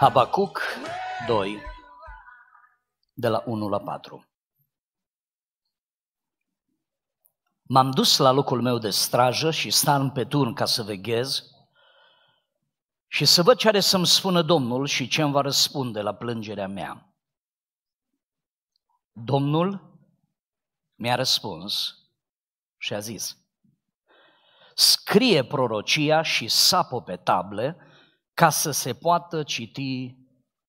Habacuc 2, de la 1 la 4 M-am dus la locul meu de strajă și stau în peturn ca să veghez și să văd ce are să-mi spună Domnul și ce îmi va răspunde la plângerea mea. Domnul mi-a răspuns și a zis, scrie prorocia și sapă pe table ca să se poată citi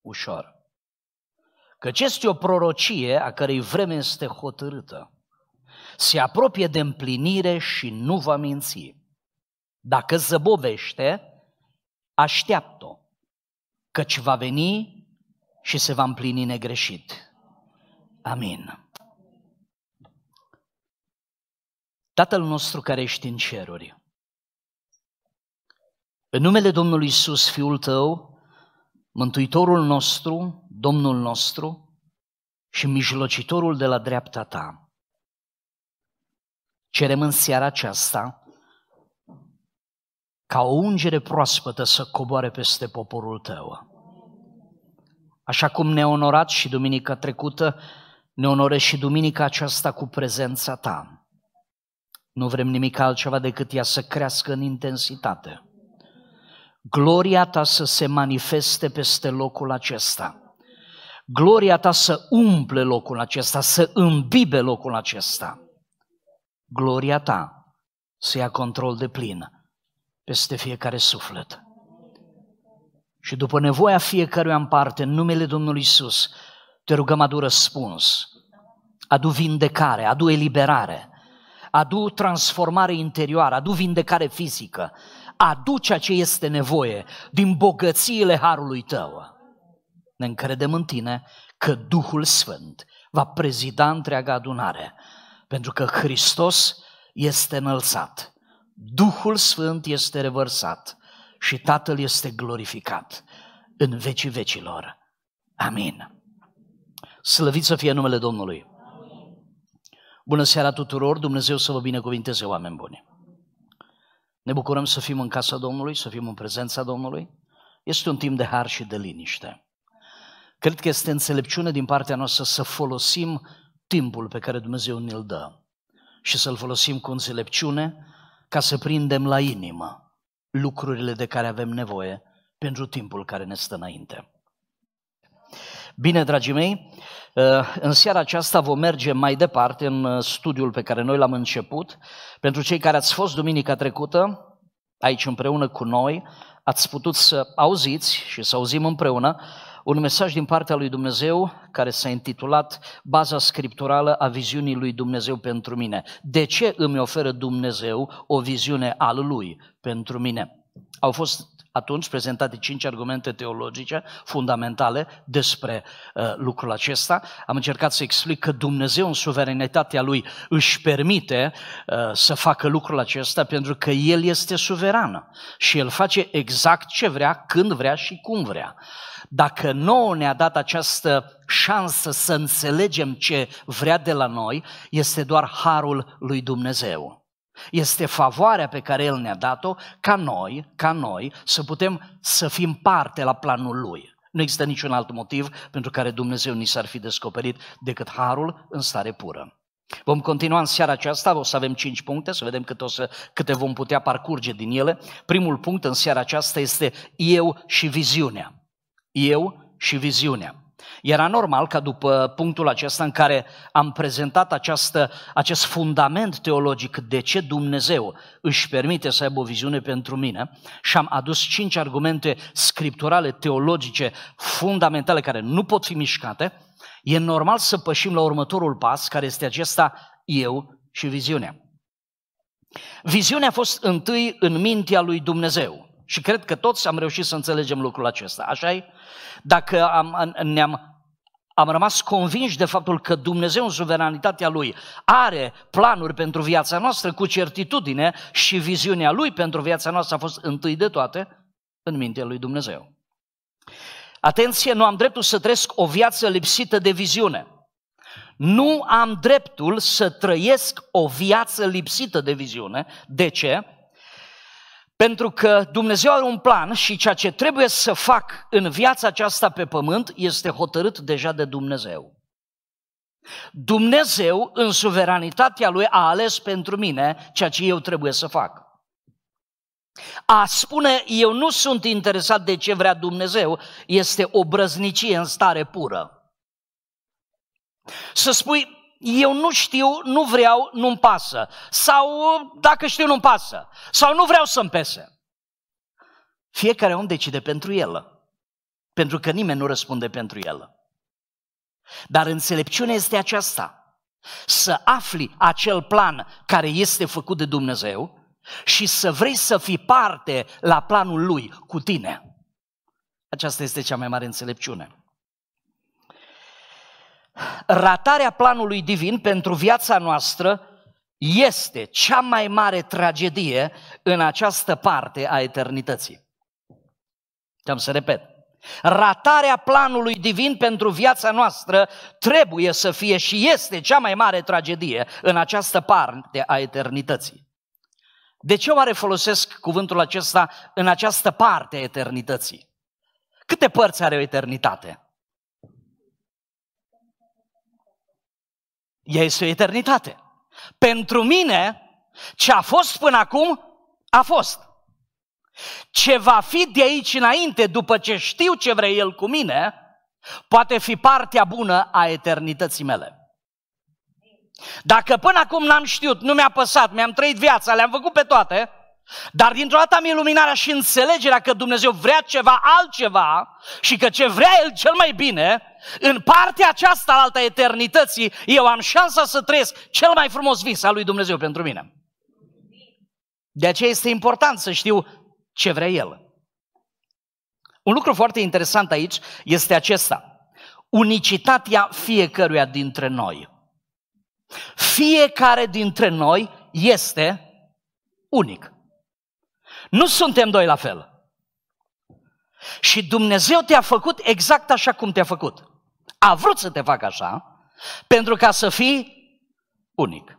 ușor. Căci este o prorocie a cărei vreme este hotărâtă. Se apropie de împlinire și nu va minți. Dacă zăbovește, așteaptă-o, căci va veni și se va împlini negreșit. Amin. Tatăl nostru care ești în ceruri, pe numele Domnului Isus, Fiul tău, Mântuitorul nostru, Domnul nostru și mijlocitorul de la dreapta ta. Cerem în seara aceasta ca o ungere proaspătă să coboare peste poporul tău. Așa cum ne-a onorat și duminica trecută, ne onorești și duminica aceasta cu prezența ta. Nu vrem nimic altceva decât ea să crească în intensitate gloria ta să se manifeste peste locul acesta. Gloria ta să umple locul acesta, să îmbibe locul acesta. Gloria ta să ia control de plin peste fiecare suflet. Și după nevoia fiecăruia în parte, în numele Domnului Isus, te rugăm adu răspuns, adu vindecare, adu eliberare, adu transformare interioară, adu vindecare fizică, aduce ce este nevoie din bogățiile harului tău. Ne încredem în tine că Duhul Sfânt va prezida întreaga adunare, pentru că Hristos este înălțat, Duhul Sfânt este revărsat și Tatăl este glorificat în vecii vecilor. Amin. Slăvit să fie numele Domnului! Bună seara tuturor, Dumnezeu să vă binecuvinteze, oameni buni! Ne bucurăm să fim în casa Domnului, să fim în prezența Domnului. Este un timp de har și de liniște. Cred că este înțelepciune din partea noastră să folosim timpul pe care Dumnezeu ne-l dă și să-l folosim cu înțelepciune ca să prindem la inimă lucrurile de care avem nevoie pentru timpul care ne stă înainte. Bine, dragii mei, uh, în seara aceasta vom merge mai departe în uh, studiul pe care noi l-am început. Pentru cei care ați fost duminica trecută aici împreună cu noi, ați putut să auziți și să auzim împreună un mesaj din partea lui Dumnezeu care s-a intitulat Baza scripturală a viziunii lui Dumnezeu pentru mine. De ce îmi oferă Dumnezeu o viziune al lui pentru mine? Au fost atunci prezentate cinci argumente teologice fundamentale despre uh, lucrul acesta. Am încercat să explic că Dumnezeu în suverenitatea Lui își permite uh, să facă lucrul acesta pentru că El este suveran și El face exact ce vrea, când vrea și cum vrea. Dacă nouă ne-a dat această șansă să înțelegem ce vrea de la noi, este doar harul lui Dumnezeu. Este favoarea pe care El ne-a dat-o ca noi, ca noi să putem să fim parte la planul Lui. Nu există niciun alt motiv pentru care Dumnezeu ni s-ar fi descoperit decât harul în stare pură. Vom continua în seara aceasta, o să avem cinci puncte, să vedem câte, o să, câte vom putea parcurge din ele. Primul punct în seara aceasta este eu și viziunea. Eu și viziunea. Era normal ca după punctul acesta în care am prezentat această, acest fundament teologic de ce Dumnezeu își permite să aibă o viziune pentru mine și am adus cinci argumente scripturale, teologice, fundamentale, care nu pot fi mișcate, e normal să pășim la următorul pas, care este acesta eu și viziunea. Viziunea a fost întâi în mintea lui Dumnezeu. Și cred că toți am reușit să înțelegem lucrul acesta, așa e? Dacă am, ne-am, am rămas convinși de faptul că Dumnezeu în suveranitatea Lui are planuri pentru viața noastră cu certitudine și viziunea Lui pentru viața noastră a fost întâi de toate în mintea Lui Dumnezeu. Atenție, nu am dreptul să trăiesc o viață lipsită de viziune. Nu am dreptul să trăiesc o viață lipsită de viziune. De ce? Pentru că Dumnezeu are un plan și ceea ce trebuie să fac în viața aceasta pe pământ este hotărât deja de Dumnezeu. Dumnezeu, în suveranitatea Lui, a ales pentru mine ceea ce eu trebuie să fac. A spune, eu nu sunt interesat de ce vrea Dumnezeu, este o brăznicie în stare pură. Să spui, eu nu știu, nu vreau, nu-mi pasă. Sau dacă știu, nu-mi pasă. Sau nu vreau să-mi pese. Fiecare om decide pentru el. Pentru că nimeni nu răspunde pentru el. Dar înțelepciunea este aceasta. Să afli acel plan care este făcut de Dumnezeu și să vrei să fii parte la planul lui cu tine. Aceasta este cea mai mare înțelepciune ratarea planului divin pentru viața noastră este cea mai mare tragedie în această parte a eternității. Am să repet. Ratarea planului divin pentru viața noastră trebuie să fie și este cea mai mare tragedie în această parte a eternității. De ce oare folosesc cuvântul acesta în această parte a eternității? Câte părți are o eternitate? este o eternitate. Pentru mine, ce a fost până acum, a fost. Ce va fi de aici înainte, după ce știu ce vrea El cu mine, poate fi partea bună a eternității mele. Dacă până acum n-am știut, nu mi-a păsat, mi-am trăit viața, le-am făcut pe toate, dar dintr-o dată am iluminarea și înțelegerea că Dumnezeu vrea ceva altceva și că ce vrea El cel mai bine, în partea aceasta alta eternității, eu am șansa să trăiesc cel mai frumos vis al lui Dumnezeu pentru mine. De aceea este important să știu ce vrea El. Un lucru foarte interesant aici este acesta. Unicitatea fiecăruia dintre noi. Fiecare dintre noi este unic. Nu suntem doi la fel. Și Dumnezeu te-a făcut exact așa cum te-a făcut. A vrut să te facă așa, pentru ca să fii unic.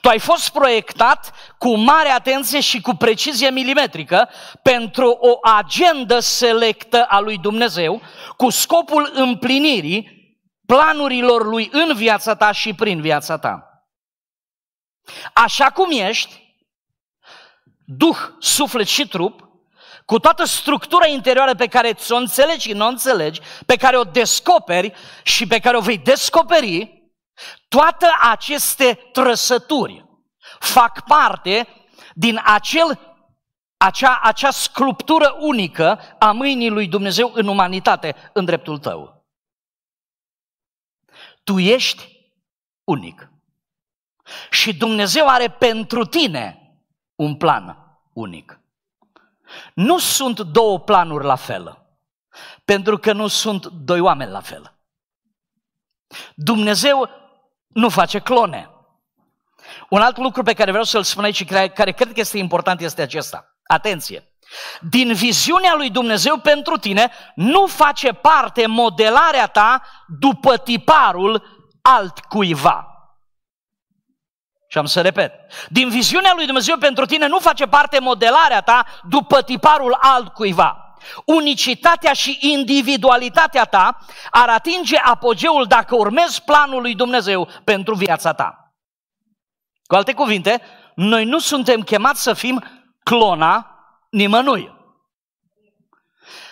Tu ai fost proiectat cu mare atenție și cu precizie milimetrică pentru o agendă selectă a lui Dumnezeu cu scopul împlinirii planurilor lui în viața ta și prin viața ta. Așa cum ești, duh, suflet și trup, cu toată structura interioară pe care ți-o înțelegi și nu o înțelegi, pe care o descoperi și pe care o vei descoperi, toate aceste trăsături fac parte din acel, acea, acea sculptură unică a mâinii lui Dumnezeu în umanitate, în dreptul tău. Tu ești unic. Și Dumnezeu are pentru tine un plan unic. Nu sunt două planuri la fel, pentru că nu sunt doi oameni la fel. Dumnezeu nu face clone. Un alt lucru pe care vreau să-l spun aici, care cred că este important, este acesta. Atenție! Din viziunea lui Dumnezeu pentru tine nu face parte modelarea ta după tiparul altcuiva. Și am să repet. Din viziunea lui Dumnezeu pentru tine nu face parte modelarea ta după tiparul altcuiva. Unicitatea și individualitatea ta ar atinge apogeul dacă urmezi planul lui Dumnezeu pentru viața ta. Cu alte cuvinte, noi nu suntem chemați să fim clona nimănui.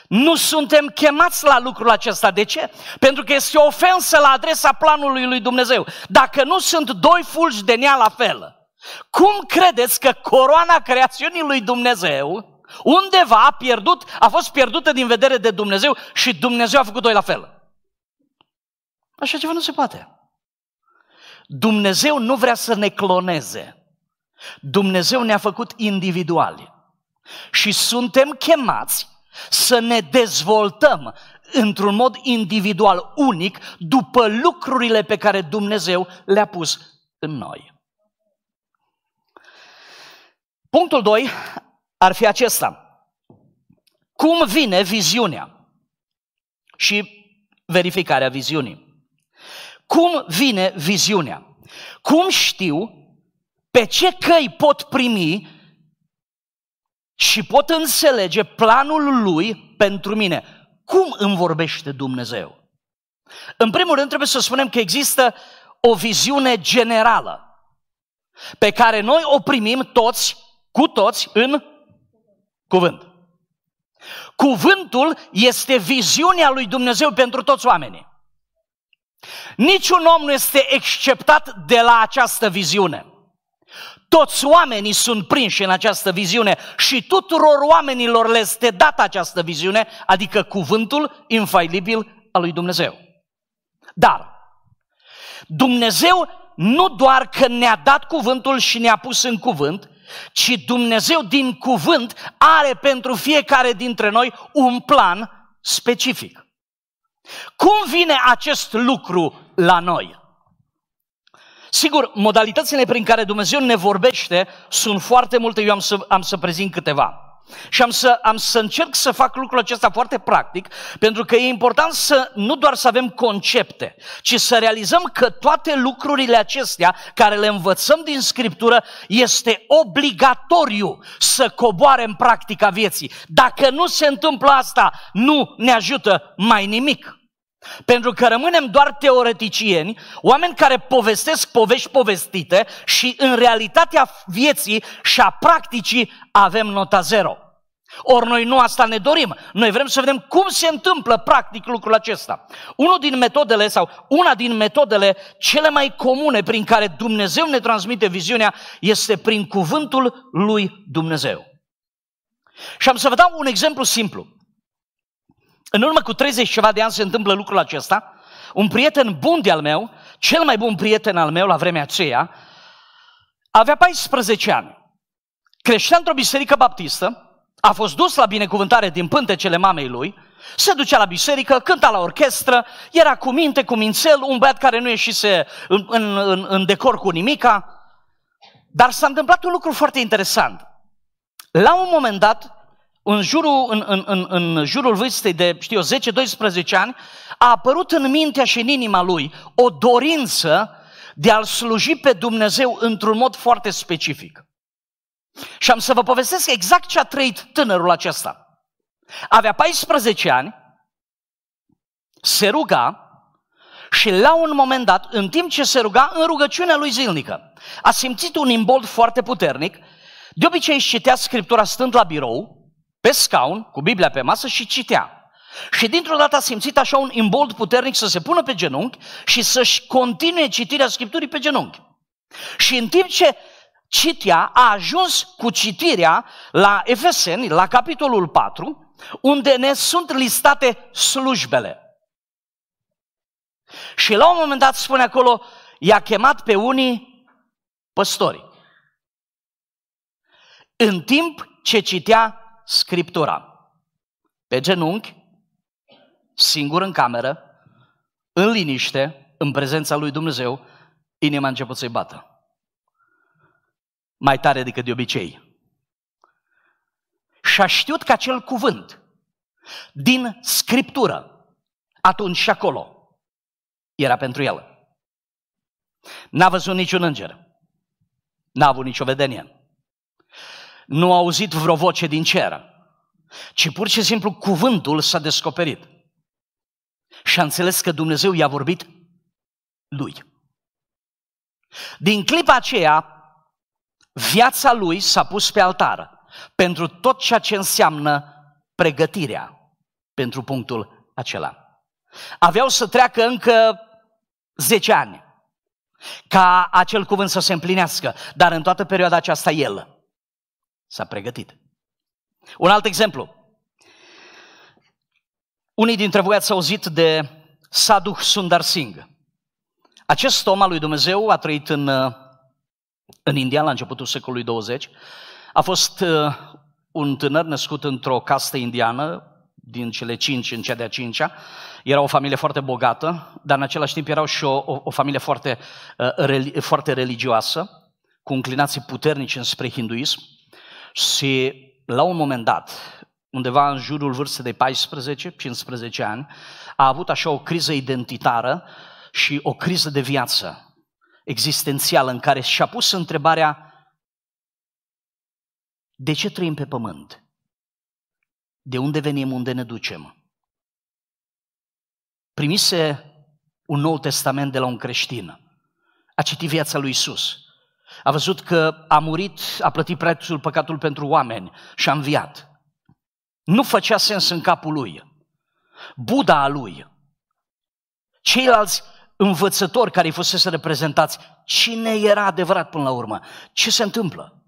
Nu suntem chemați la lucrul acesta. De ce? Pentru că este o ofensă la adresa planului lui Dumnezeu. Dacă nu sunt doi fulgi de nea la fel, cum credeți că coroana creațiunii lui Dumnezeu undeva a pierdut, a fost pierdută din vedere de Dumnezeu și Dumnezeu a făcut doi la fel? Așa ceva nu se poate. Dumnezeu nu vrea să ne cloneze. Dumnezeu ne-a făcut individuali. Și suntem chemați să ne dezvoltăm într-un mod individual unic după lucrurile pe care Dumnezeu le-a pus în noi. Punctul 2 ar fi acesta. Cum vine viziunea și verificarea viziunii? Cum vine viziunea? Cum știu pe ce căi pot primi și pot înțelege planul lui pentru mine. Cum îmi vorbește Dumnezeu? În primul rând trebuie să spunem că există o viziune generală pe care noi o primim toți, cu toți, în cuvânt. Cuvântul este viziunea lui Dumnezeu pentru toți oamenii. Niciun om nu este exceptat de la această viziune. Toți oamenii sunt prinși în această viziune și tuturor oamenilor le este dată această viziune, adică cuvântul infailibil al lui Dumnezeu. Dar Dumnezeu nu doar că ne-a dat cuvântul și ne-a pus în cuvânt, ci Dumnezeu din cuvânt are pentru fiecare dintre noi un plan specific. Cum vine acest lucru la noi? Sigur, modalitățile prin care Dumnezeu ne vorbește sunt foarte multe, eu am să, am să prezint câteva. Și am să, am să încerc să fac lucrul acesta foarte practic, pentru că e important să nu doar să avem concepte, ci să realizăm că toate lucrurile acestea care le învățăm din Scriptură este obligatoriu să coboare în practica vieții. Dacă nu se întâmplă asta, nu ne ajută mai nimic. Pentru că rămânem doar teoreticieni, oameni care povestesc povești povestite și în realitatea vieții și a practicii avem nota zero. Ori noi nu asta ne dorim. Noi vrem să vedem cum se întâmplă practic lucrul acesta. Unul din metodele sau una din metodele cele mai comune prin care Dumnezeu ne transmite viziunea este prin cuvântul lui Dumnezeu. Și am să vă dau un exemplu simplu. În urmă cu 30 ceva de ani se întâmplă lucrul acesta. Un prieten bun de-al meu, cel mai bun prieten al meu la vremea aceea, avea 14 ani. Creștea într-o biserică baptistă, a fost dus la binecuvântare din pântecele mamei lui, se ducea la biserică, cânta la orchestră, era cu minte, cu mințel, un băiat care nu ieșise în, în, în, în decor cu nimica. Dar s-a întâmplat un lucru foarte interesant. La un moment dat, în jurul, în, în, în, în jurul vârstei de, știu 10-12 ani, a apărut în mintea și în inima lui o dorință de a-L sluji pe Dumnezeu într-un mod foarte specific. Și am să vă povestesc exact ce a trăit tânărul acesta. Avea 14 ani, se ruga și la un moment dat, în timp ce se ruga, în rugăciunea lui zilnică, a simțit un imbold foarte puternic. De obicei își citea Scriptura stând la birou, pe scaun, cu Biblia pe masă și citea. Și dintr-o dată a simțit așa un imbold puternic să se pună pe genunchi și să-și continue citirea Scripturii pe genunchi. Și în timp ce citea, a ajuns cu citirea la Efeseni, la capitolul 4, unde ne sunt listate slujbele. Și la un moment dat spune acolo, i-a chemat pe unii păstori. În timp ce citea Scriptura. Pe genunchi, singur în cameră, în liniște, în prezența lui Dumnezeu, inima a început să-i bată. Mai tare decât de obicei. Și a știut că acel cuvânt din Scriptură, atunci și acolo, era pentru el. N-a văzut niciun înger. N-a avut nicio vedenie nu a auzit vreo voce din cer, ci pur și simplu cuvântul s-a descoperit. Și a înțeles că Dumnezeu i-a vorbit lui. Din clipa aceea, viața lui s-a pus pe altar pentru tot ceea ce înseamnă pregătirea pentru punctul acela. Aveau să treacă încă 10 ani ca acel cuvânt să se împlinească, dar în toată perioada aceasta el S-a pregătit. Un alt exemplu. Unii dintre voi ați auzit de Sadhu Sundar Singh. Acest om al lui Dumnezeu a trăit în, uh, în India la începutul secolului 20. A fost uh, un tânăr născut într-o castă indiană, din cele cinci în cea de-a cincea. Era o familie foarte bogată, dar în același timp erau și o, o, o familie foarte, uh, reli, foarte religioasă, cu înclinații puternice înspre hinduism. Și la un moment dat, undeva în jurul vârstei de 14-15 ani, a avut așa o criză identitară și o criză de viață existențială în care și-a pus întrebarea de ce trăim pe pământ? De unde venim, unde ne ducem? Primise un nou testament de la un creștin. A citit viața lui Isus a văzut că a murit, a plătit prețul, păcatul pentru oameni și a înviat. Nu făcea sens în capul lui. Buda a lui. Ceilalți învățători care îi fusese reprezentați, cine era adevărat până la urmă? Ce se întâmplă?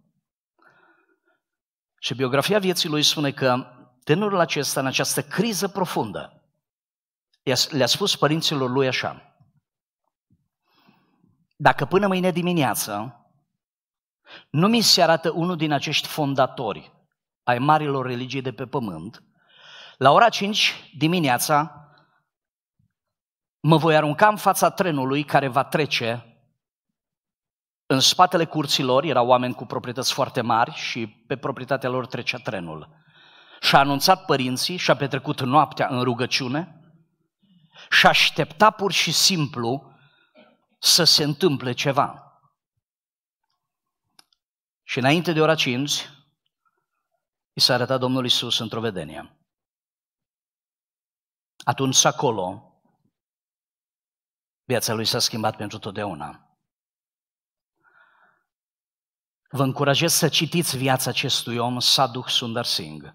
Și biografia vieții lui spune că tânărul acesta, în această criză profundă, le-a spus părinților lui așa, dacă până mâine dimineață nu mi se arată unul din acești fondatori ai marilor religii de pe pământ. La ora 5 dimineața mă voi arunca în fața trenului care va trece în spatele curților erau oameni cu proprietăți foarte mari și pe proprietatea lor trecea trenul. Și-a anunțat părinții, și-a petrecut noaptea în rugăciune și aștepta pur și simplu să se întâmple ceva. Și înainte de ora 5, i s-a arătat Domnul Isus într-o vedenie. Atunci acolo, viața lui s-a schimbat pentru totdeauna. Vă încurajez să citiți viața acestui om, Sadhu Sundar Singh.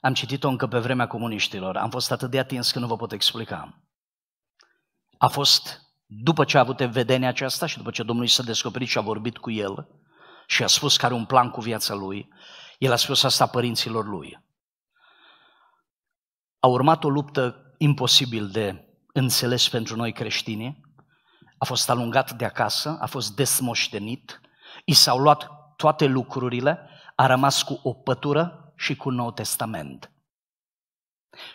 Am citit-o încă pe vremea comuniștilor. Am fost atât de atins că nu vă pot explica. A fost după ce a avut vedenia aceasta și după ce Domnul i s-a descoperit și a vorbit cu el, și a spus că are un plan cu viața lui, el a spus asta părinților lui. A urmat o luptă imposibil de înțeles pentru noi creștini, a fost alungat de acasă, a fost desmoștenit, i s-au luat toate lucrurile, a rămas cu o pătură și cu Nou Testament.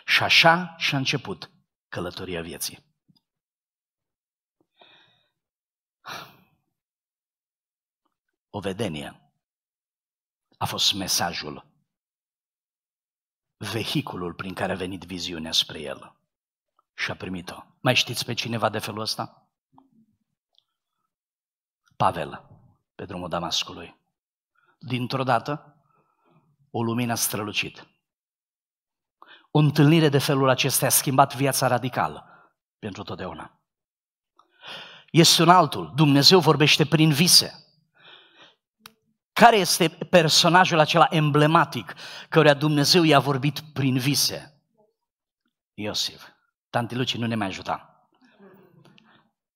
Și așa și-a început călătoria vieții. o vedenie. A fost mesajul, vehiculul prin care a venit viziunea spre el și a primit-o. Mai știți pe cineva de felul ăsta? Pavel, pe drumul Damascului. Dintr-o dată, o lumină a strălucit. O întâlnire de felul acesta a schimbat viața radical pentru totdeauna. Este un altul. Dumnezeu vorbește prin vise. Care este personajul acela emblematic căruia Dumnezeu i-a vorbit prin vise? Iosif. Tanti Luci nu ne mai ajuta.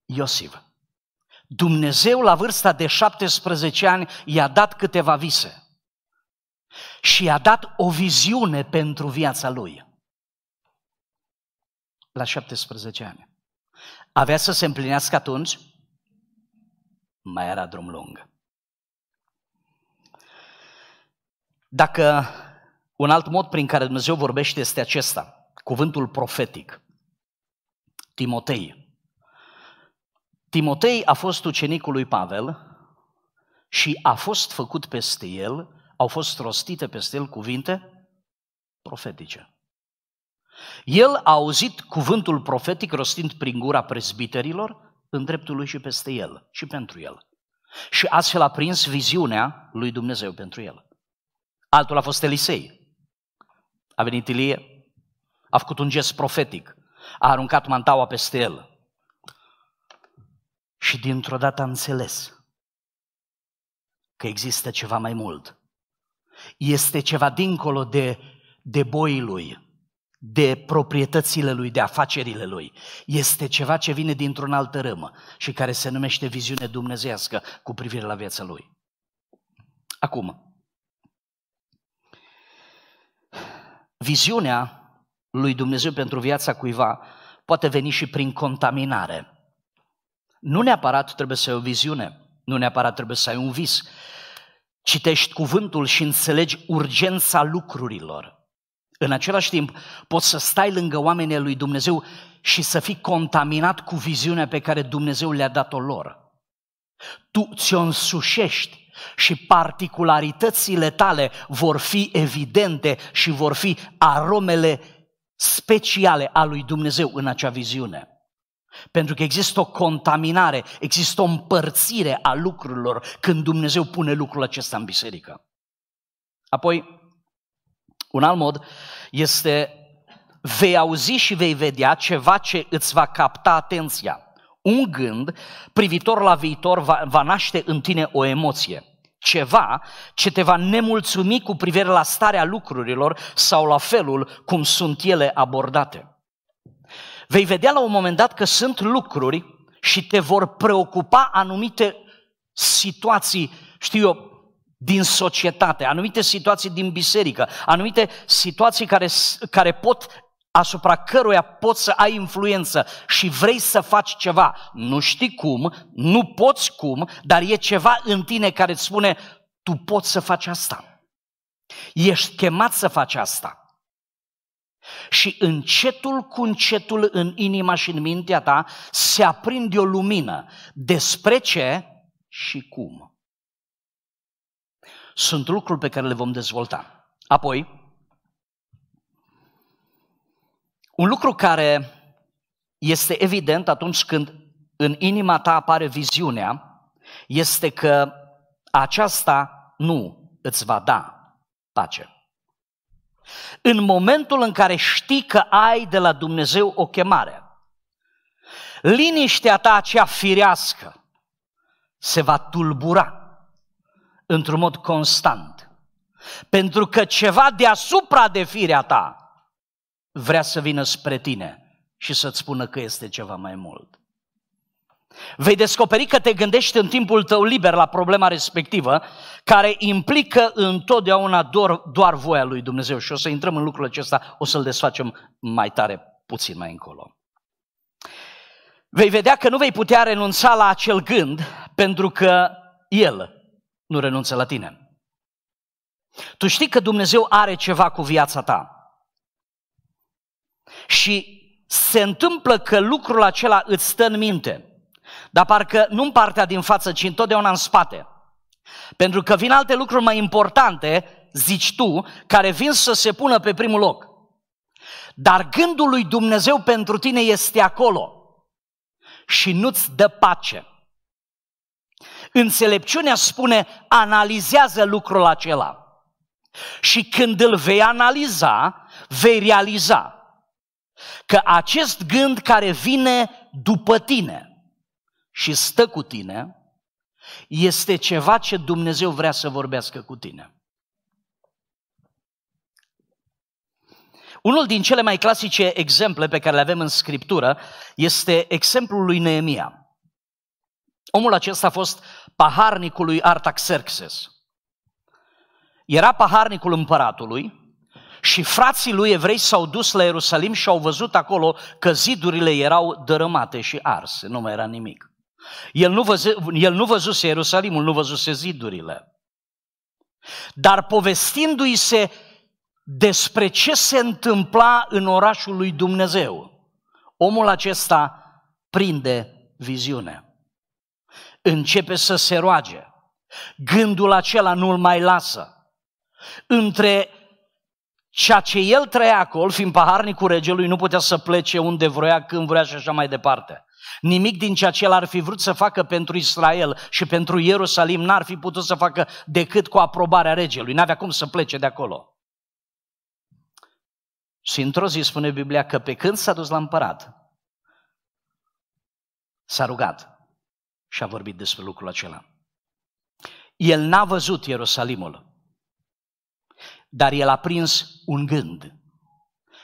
Iosif. Dumnezeu la vârsta de 17 ani i-a dat câteva vise și i-a dat o viziune pentru viața lui. La 17 ani. Avea să se împlinească atunci? Mai era drum lung. Dacă un alt mod prin care Dumnezeu vorbește este acesta, cuvântul profetic. Timotei. Timotei a fost ucenicul lui Pavel și a fost făcut peste el, au fost rostite peste el cuvinte profetice. El a auzit cuvântul profetic rostind prin gura prezbiterilor în dreptul lui și peste el și pentru el. Și astfel a prins viziunea lui Dumnezeu pentru el. Altul a fost Elisei. A venit Ilie, a făcut un gest profetic, a aruncat mantaua peste el. Și dintr-o dată a înțeles că există ceva mai mult. Este ceva dincolo de, de boii lui, de proprietățile lui, de afacerile lui. Este ceva ce vine dintr-un altă râmă și care se numește viziune dumnezească cu privire la viața lui. Acum, viziunea lui Dumnezeu pentru viața cuiva poate veni și prin contaminare. Nu neapărat trebuie să ai o viziune, nu neapărat trebuie să ai un vis. Citești cuvântul și înțelegi urgența lucrurilor. În același timp, poți să stai lângă oamenii lui Dumnezeu și să fii contaminat cu viziunea pe care Dumnezeu le-a dat-o lor. Tu ți-o însușești și particularitățile tale vor fi evidente și vor fi aromele speciale a lui Dumnezeu în acea viziune. Pentru că există o contaminare, există o împărțire a lucrurilor când Dumnezeu pune lucrul acesta în biserică. Apoi, un alt mod este vei auzi și vei vedea ceva ce îți va capta atenția. Un gând privitor la viitor va, va naște în tine o emoție ceva ce te va nemulțumi cu privire la starea lucrurilor sau la felul cum sunt ele abordate. Vei vedea la un moment dat că sunt lucruri și te vor preocupa anumite situații, știu eu, din societate, anumite situații din biserică, anumite situații care, care pot asupra căruia poți să ai influență și vrei să faci ceva. Nu știi cum, nu poți cum, dar e ceva în tine care îți spune, tu poți să faci asta. Ești chemat să faci asta. Și încetul cu încetul în inima și în mintea ta se aprinde o lumină despre ce și cum. Sunt lucruri pe care le vom dezvolta. Apoi, Un lucru care este evident atunci când în inima ta apare viziunea, este că aceasta nu îți va da pace. În momentul în care știi că ai de la Dumnezeu o chemare, liniștea ta aceea firească se va tulbura într-un mod constant. Pentru că ceva deasupra de firea ta vrea să vină spre tine și să-ți spună că este ceva mai mult. Vei descoperi că te gândești în timpul tău liber la problema respectivă, care implică întotdeauna doar, doar voia lui Dumnezeu. Și o să intrăm în lucrul acesta, o să-l desfacem mai tare, puțin mai încolo. Vei vedea că nu vei putea renunța la acel gând, pentru că el nu renunță la tine. Tu știi că Dumnezeu are ceva cu viața ta. Și se întâmplă că lucrul acela îți stă în minte, dar parcă nu în partea din față, ci întotdeauna în spate. Pentru că vin alte lucruri mai importante, zici tu, care vin să se pună pe primul loc. Dar gândul lui Dumnezeu pentru tine este acolo și nu-ți dă pace. Înțelepciunea spune, analizează lucrul acela. Și când îl vei analiza, vei realiza Că acest gând care vine după tine și stă cu tine, este ceva ce Dumnezeu vrea să vorbească cu tine. Unul din cele mai clasice exemple pe care le avem în Scriptură este exemplul lui Neemia. Omul acesta a fost paharnicul lui Artaxerxes. Era paharnicul împăratului, și frații lui evrei s-au dus la Ierusalim și au văzut acolo că zidurile erau dărâmate și arse, nu mai era nimic. El nu, văze, el nu văzuse Ierusalimul, nu văzuse zidurile. Dar povestindu-i se despre ce se întâmpla în orașul lui Dumnezeu, omul acesta prinde viziune. Începe să se roage. Gândul acela nu-l mai lasă. Între Ceea ce el trăia acolo, fiind paharnicul regelui, nu putea să plece unde vrea, când vrea și așa mai departe. Nimic din ceea ce el ar fi vrut să facă pentru Israel și pentru Ierusalim n-ar fi putut să facă decât cu aprobarea regelui. N-avea cum să plece de acolo. Și într-o zi spune Biblia că pe când s-a dus la împărat, s-a rugat și a vorbit despre lucrul acela. El n-a văzut Ierusalimul, dar el a prins un gând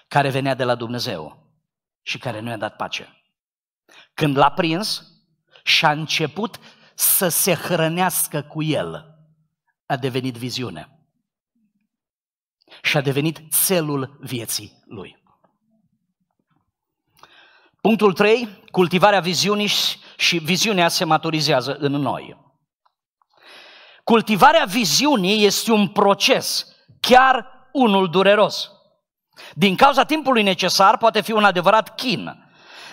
care venea de la Dumnezeu și care nu i-a dat pace. Când l-a prins și a început să se hrănească cu el, a devenit viziune și a devenit celul vieții lui. Punctul 3, cultivarea viziunii și viziunea se maturizează în noi. Cultivarea viziunii este un proces chiar unul dureros. Din cauza timpului necesar poate fi un adevărat chin,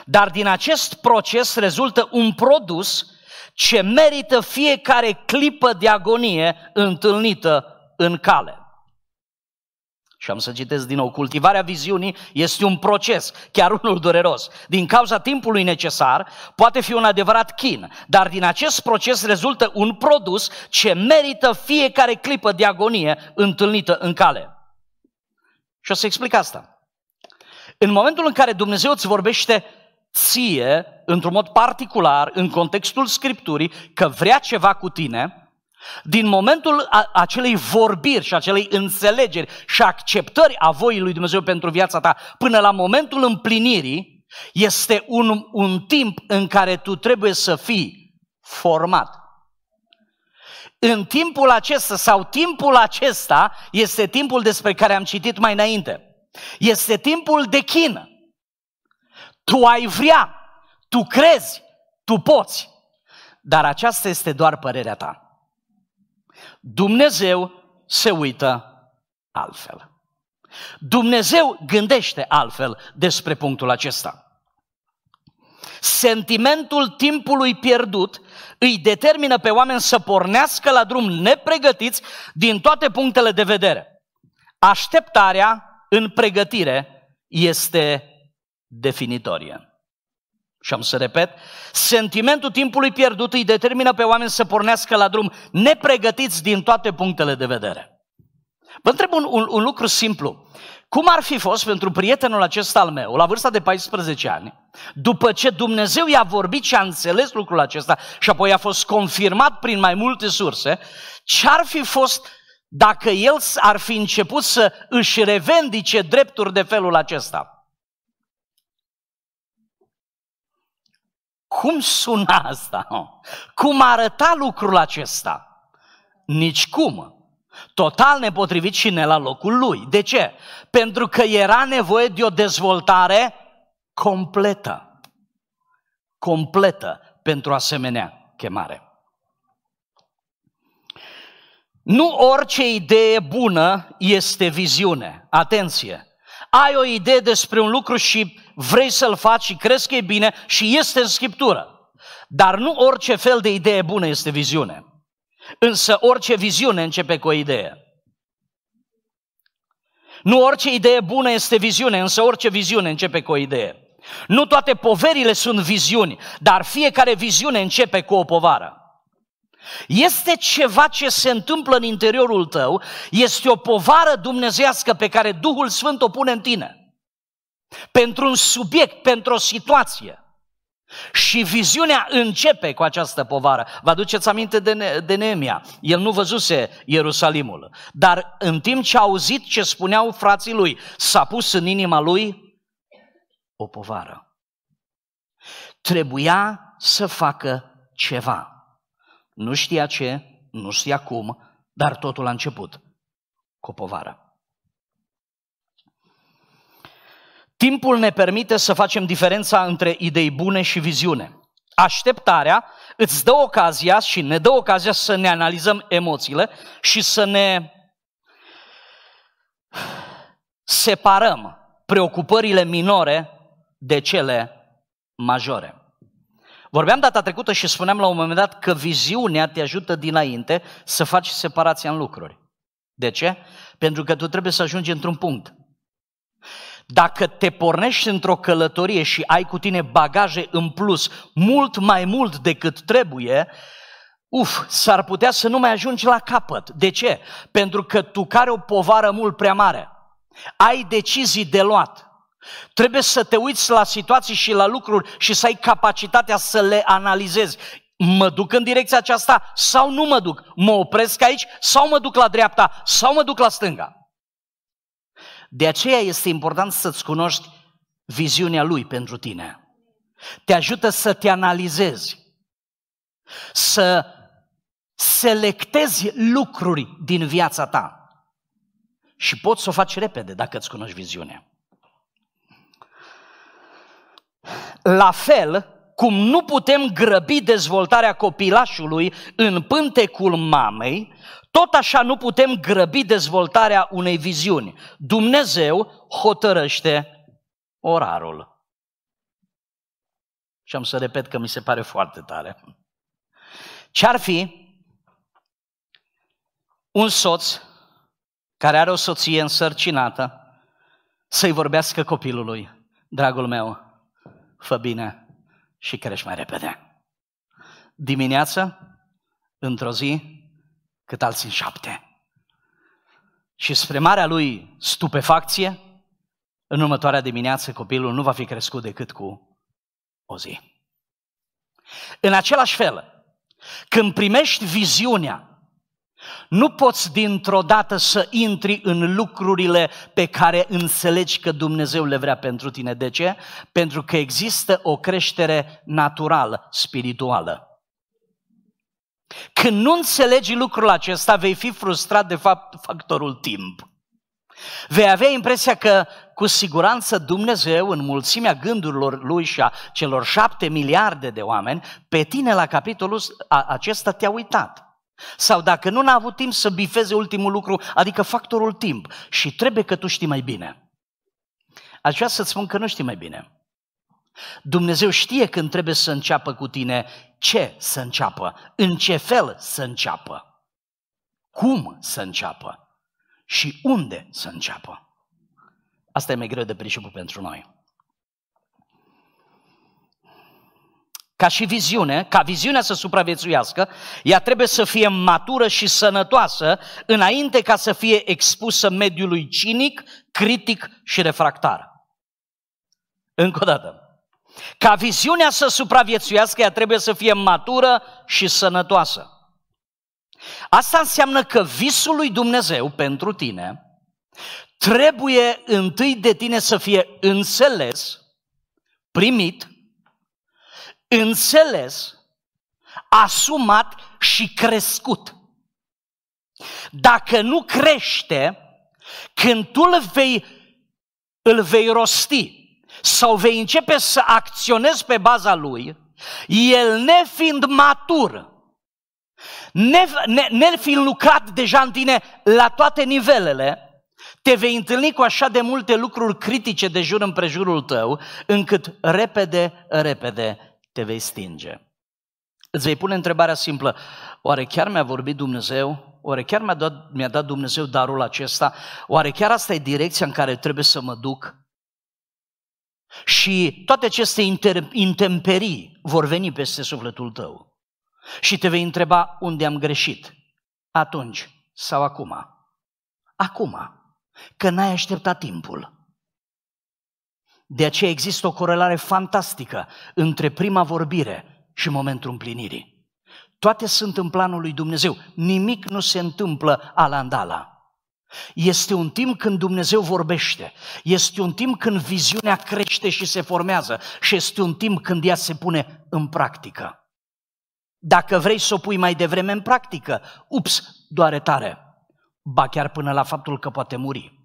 dar din acest proces rezultă un produs ce merită fiecare clipă de agonie întâlnită în cale. Și am să citesc din nou, cultivarea viziunii este un proces, chiar unul dureros. Din cauza timpului necesar, poate fi un adevărat chin, dar din acest proces rezultă un produs ce merită fiecare clipă de agonie întâlnită în cale. Și o să explic asta. În momentul în care Dumnezeu îți vorbește ție, într-un mod particular, în contextul Scripturii, că vrea ceva cu tine, din momentul acelei vorbiri și acelei înțelegeri și acceptări a voii lui Dumnezeu pentru viața ta, până la momentul împlinirii, este un, un timp în care tu trebuie să fii format. În timpul acesta sau timpul acesta este timpul despre care am citit mai înainte. Este timpul de chină. Tu ai vrea, tu crezi, tu poți, dar aceasta este doar părerea ta. Dumnezeu se uită altfel. Dumnezeu gândește altfel despre punctul acesta. Sentimentul timpului pierdut îi determină pe oameni să pornească la drum nepregătiți din toate punctele de vedere. Așteptarea în pregătire este definitorie și am să repet, sentimentul timpului pierdut îi determină pe oameni să pornească la drum nepregătiți din toate punctele de vedere. Vă întreb un, un, un lucru simplu. Cum ar fi fost pentru prietenul acesta al meu, la vârsta de 14 ani, după ce Dumnezeu i-a vorbit și a înțeles lucrul acesta și apoi a fost confirmat prin mai multe surse, ce ar fi fost dacă el ar fi început să își revendice drepturi de felul acesta? Cum suna asta? Cum arăta lucrul acesta? Nici cum. Total nepotrivit și ne la locul lui. De ce? Pentru că era nevoie de o dezvoltare completă. Completă pentru asemenea chemare. Nu orice idee bună este viziune. Atenție! Ai o idee despre un lucru și vrei să-l faci și crezi că e bine și este în Scriptură. Dar nu orice fel de idee bună este viziune. Însă orice viziune începe cu o idee. Nu orice idee bună este viziune, însă orice viziune începe cu o idee. Nu toate poverile sunt viziuni, dar fiecare viziune începe cu o povară. Este ceva ce se întâmplă în interiorul tău, este o povară dumnezească pe care Duhul Sfânt o pune în tine pentru un subiect, pentru o situație. Și viziunea începe cu această povară. Vă aduceți aminte de, ne- de Neemia. El nu văzuse Ierusalimul, dar în timp ce a auzit ce spuneau frații lui, s-a pus în inima lui o povară. Trebuia să facă ceva. Nu știa ce, nu știa cum, dar totul a început cu o povară. Timpul ne permite să facem diferența între idei bune și viziune. Așteptarea îți dă ocazia și ne dă ocazia să ne analizăm emoțiile și să ne separăm preocupările minore de cele majore. Vorbeam data trecută și spuneam la un moment dat că viziunea te ajută dinainte să faci separația în lucruri. De ce? Pentru că tu trebuie să ajungi într-un punct dacă te pornești într-o călătorie și ai cu tine bagaje în plus, mult mai mult decât trebuie, uf, s-ar putea să nu mai ajungi la capăt. De ce? Pentru că tu care o povară mult prea mare. Ai decizii de luat. Trebuie să te uiți la situații și la lucruri și să ai capacitatea să le analizezi. Mă duc în direcția aceasta sau nu mă duc? Mă opresc aici sau mă duc la dreapta sau mă duc la stânga? De aceea este important să-ți cunoști viziunea Lui pentru tine. Te ajută să te analizezi, să selectezi lucruri din viața ta. Și poți să o faci repede dacă îți cunoști viziunea. La fel cum nu putem grăbi dezvoltarea copilașului în pântecul mamei, tot așa nu putem grăbi dezvoltarea unei viziuni. Dumnezeu hotărăște orarul. Și am să repet că mi se pare foarte tare. Ce-ar fi un soț care are o soție însărcinată să-i vorbească copilului, dragul meu, fă bine și crești mai repede. Dimineață, într-o zi, cât alții șapte. Și spre marea lui stupefacție, în următoarea dimineață copilul nu va fi crescut decât cu o zi. În același fel, când primești viziunea, nu poți dintr-o dată să intri în lucrurile pe care înțelegi că Dumnezeu le vrea pentru tine. De ce? Pentru că există o creștere naturală, spirituală. Când nu înțelegi lucrul acesta, vei fi frustrat de fapt factorul timp. Vei avea impresia că cu siguranță Dumnezeu, în mulțimea gândurilor lui și a celor șapte miliarde de oameni, pe tine la capitolul acesta te-a uitat. Sau dacă nu n-a avut timp să bifeze ultimul lucru, adică factorul timp. Și trebuie că tu știi mai bine. Aș vrea să-ți spun că nu știi mai bine. Dumnezeu știe când trebuie să înceapă cu tine ce să înceapă, în ce fel să înceapă, cum să înceapă și unde să înceapă. Asta e mai greu de priceput pentru noi. Ca și viziune, ca viziunea să supraviețuiască, ea trebuie să fie matură și sănătoasă înainte ca să fie expusă mediului cinic, critic și refractar. Încă o dată, ca viziunea să supraviețuiască, ea trebuie să fie matură și sănătoasă. Asta înseamnă că visul lui Dumnezeu pentru tine trebuie întâi de tine să fie înțeles, primit, înțeles, asumat și crescut. Dacă nu crește, când tu îl vei, îl vei rosti, sau vei începe să acționezi pe baza lui, el nefiind matur, ne, ne, ne fiind lucrat deja în tine la toate nivelele, te vei întâlni cu așa de multe lucruri critice de jur împrejurul tău, încât repede, repede te vei stinge. Îți vei pune întrebarea simplă, oare chiar mi-a vorbit Dumnezeu? Oare chiar mi-a dat, mi dat Dumnezeu darul acesta? Oare chiar asta e direcția în care trebuie să mă duc? Și toate aceste inter- intemperii vor veni peste sufletul tău. Și te vei întreba unde am greșit, atunci sau acum. Acum, că n-ai așteptat timpul. De aceea există o corelare fantastică între prima vorbire și momentul împlinirii. Toate sunt în planul lui Dumnezeu. Nimic nu se întâmplă alandala. Este un timp când Dumnezeu vorbește, este un timp când viziunea crește și se formează și este un timp când ea se pune în practică. Dacă vrei să o pui mai devreme în practică, ups, doare tare, ba chiar până la faptul că poate muri.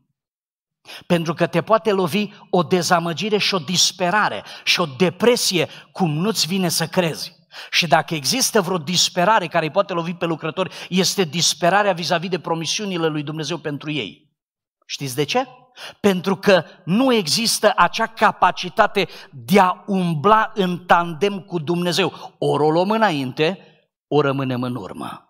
Pentru că te poate lovi o dezamăgire și o disperare și o depresie cum nu-ți vine să crezi. Și dacă există vreo disperare care îi poate lovi pe lucrători, este disperarea vis-a-vis de promisiunile lui Dumnezeu pentru ei. Știți de ce? Pentru că nu există acea capacitate de a umbla în tandem cu Dumnezeu. Ori o luăm înainte, ori rămânem în urmă.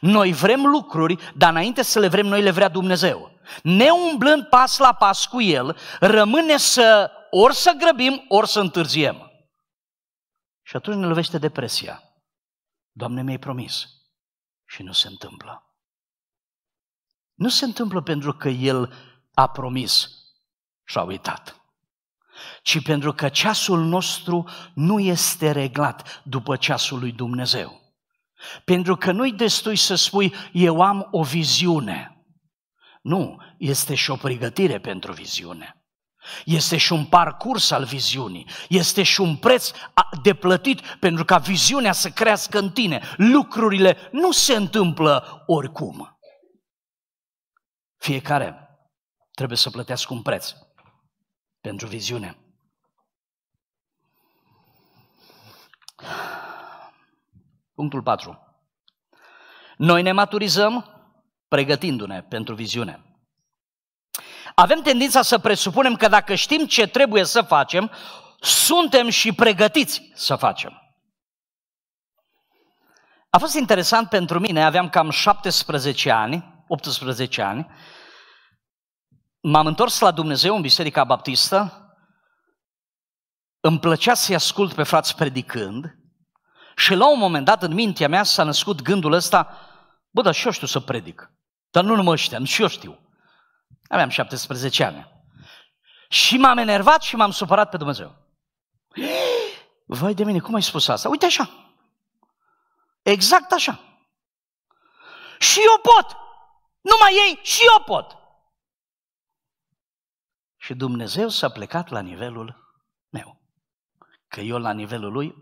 Noi vrem lucruri, dar înainte să le vrem, noi le vrea Dumnezeu. Ne umblând pas la pas cu El, rămâne să ori să grăbim, ori să întârziem. Și atunci ne lovește depresia. Doamne, mi-ai promis. Și nu se întâmplă. Nu se întâmplă pentru că El a promis și a uitat ci pentru că ceasul nostru nu este reglat după ceasul lui Dumnezeu. Pentru că nu-i destui să spui, eu am o viziune. Nu, este și o pregătire pentru viziune. Este și un parcurs al viziunii, este și un preț de plătit pentru ca viziunea să crească în tine. Lucrurile nu se întâmplă oricum. Fiecare trebuie să plătească un preț pentru viziune. Punctul 4. Noi ne maturizăm pregătindu-ne pentru viziune avem tendința să presupunem că dacă știm ce trebuie să facem, suntem și pregătiți să facem. A fost interesant pentru mine, aveam cam 17 ani, 18 ani, m-am întors la Dumnezeu în Biserica Baptistă, îmi plăcea să-i ascult pe frați predicând și la un moment dat în mintea mea s-a născut gândul ăsta, bă, dar și eu știu să predic, dar nu numai ăștia, nu și eu știu. Aveam 17 ani. Și m-am enervat și m-am supărat pe Dumnezeu. Vai de mine, cum ai spus asta? Uite așa. Exact așa. Și eu pot. Numai ei și eu pot. Și Dumnezeu s-a plecat la nivelul meu. Că eu la nivelul lui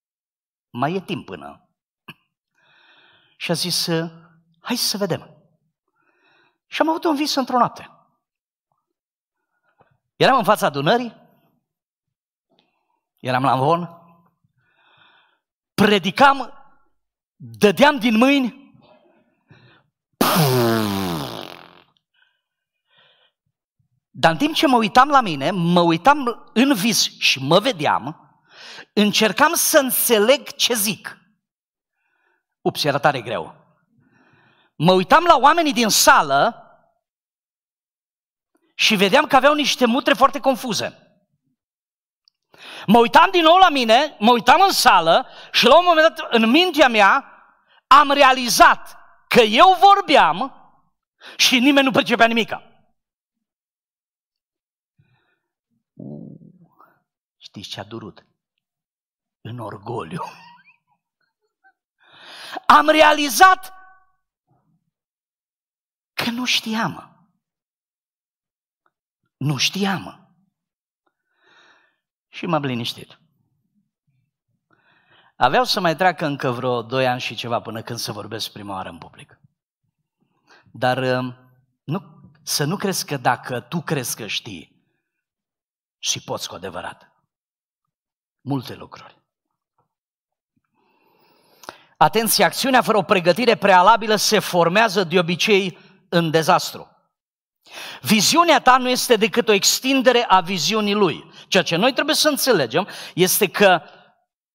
mai e timp până. Și a zis, hai să vedem. Și am avut un vis într-o noapte. Eram în fața adunării, eram la învon, predicam, dădeam din mâini, dar în timp ce mă uitam la mine, mă uitam în vis și mă vedeam, încercam să înțeleg ce zic. Ups, era tare greu mă uitam la oamenii din sală și vedeam că aveau niște mutre foarte confuze. Mă uitam din nou la mine, mă uitam în sală și la un moment dat în mintea mea am realizat că eu vorbeam și nimeni nu percepea nimica. Știți ce a durut? În orgoliu. Am realizat că nu știam. Nu știam. Și m-am liniștit. Aveau să mai treacă încă vreo 2 ani și ceva până când să vorbesc prima oară în public. Dar um, nu, să nu crezi că dacă tu crezi că știi și poți cu adevărat. Multe lucruri. Atenție, acțiunea fără o pregătire prealabilă se formează de obicei în dezastru. Viziunea ta nu este decât o extindere a viziunii lui. Ceea ce noi trebuie să înțelegem este că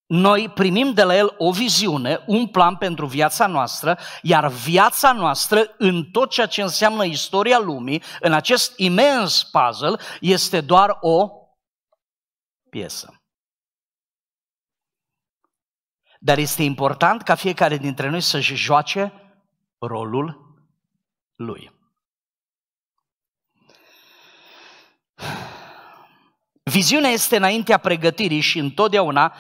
noi primim de la el o viziune, un plan pentru viața noastră, iar viața noastră, în tot ceea ce înseamnă istoria lumii, în acest imens puzzle, este doar o piesă. Dar este important ca fiecare dintre noi să-și joace rolul lui. Viziunea este înaintea pregătirii și întotdeauna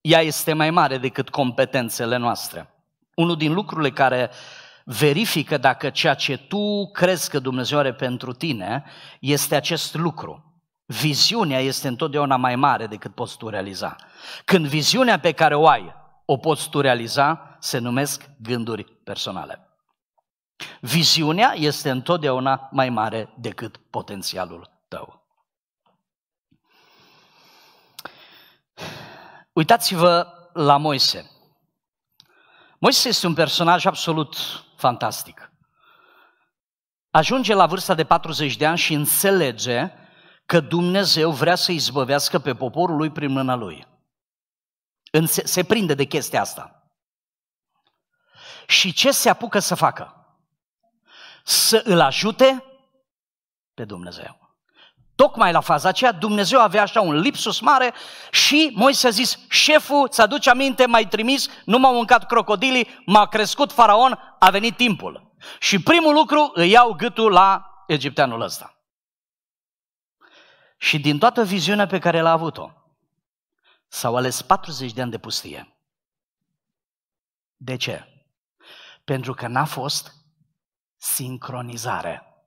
ea este mai mare decât competențele noastre. Unul din lucrurile care verifică dacă ceea ce tu crezi că Dumnezeu are pentru tine este acest lucru. Viziunea este întotdeauna mai mare decât poți tu realiza. Când viziunea pe care o ai o poți tu realiza, se numesc gânduri personale. Viziunea este întotdeauna mai mare decât potențialul tău. Uitați-vă la Moise. Moise este un personaj absolut fantastic. Ajunge la vârsta de 40 de ani și înțelege că Dumnezeu vrea să izbăvească pe poporul lui prin mâna lui. Se prinde de chestia asta. Și ce se apucă să facă? să îl ajute pe Dumnezeu. Tocmai la faza aceea Dumnezeu avea așa un lipsus mare și Moise a zis, șeful, ți aduce aminte, m-ai trimis, nu m-au mâncat crocodilii, m-a crescut faraon, a venit timpul. Și primul lucru îi iau gâtul la egipteanul ăsta. Și din toată viziunea pe care l-a avut-o, s-au ales 40 de ani de pustie. De ce? Pentru că n-a fost sincronizare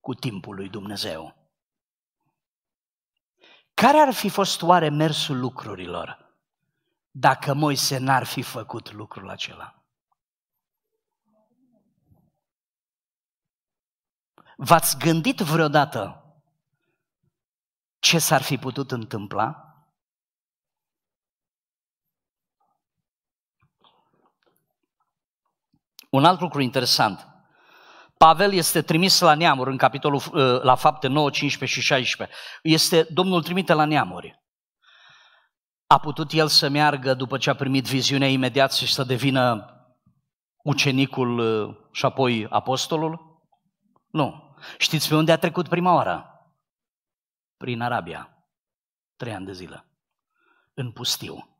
cu timpul lui Dumnezeu. Care ar fi fost oare mersul lucrurilor dacă Moise n-ar fi făcut lucrul acela? V-ați gândit vreodată ce s-ar fi putut întâmpla? Un alt lucru interesant. Pavel este trimis la neamuri în capitolul, uh, la fapte 9, 15 și 16. Este, Domnul trimite la neamuri. A putut el să meargă după ce a primit viziunea imediat și să devină ucenicul uh, și apoi apostolul? Nu. Știți pe unde a trecut prima oară? Prin Arabia. Trei ani de zile. În pustiu.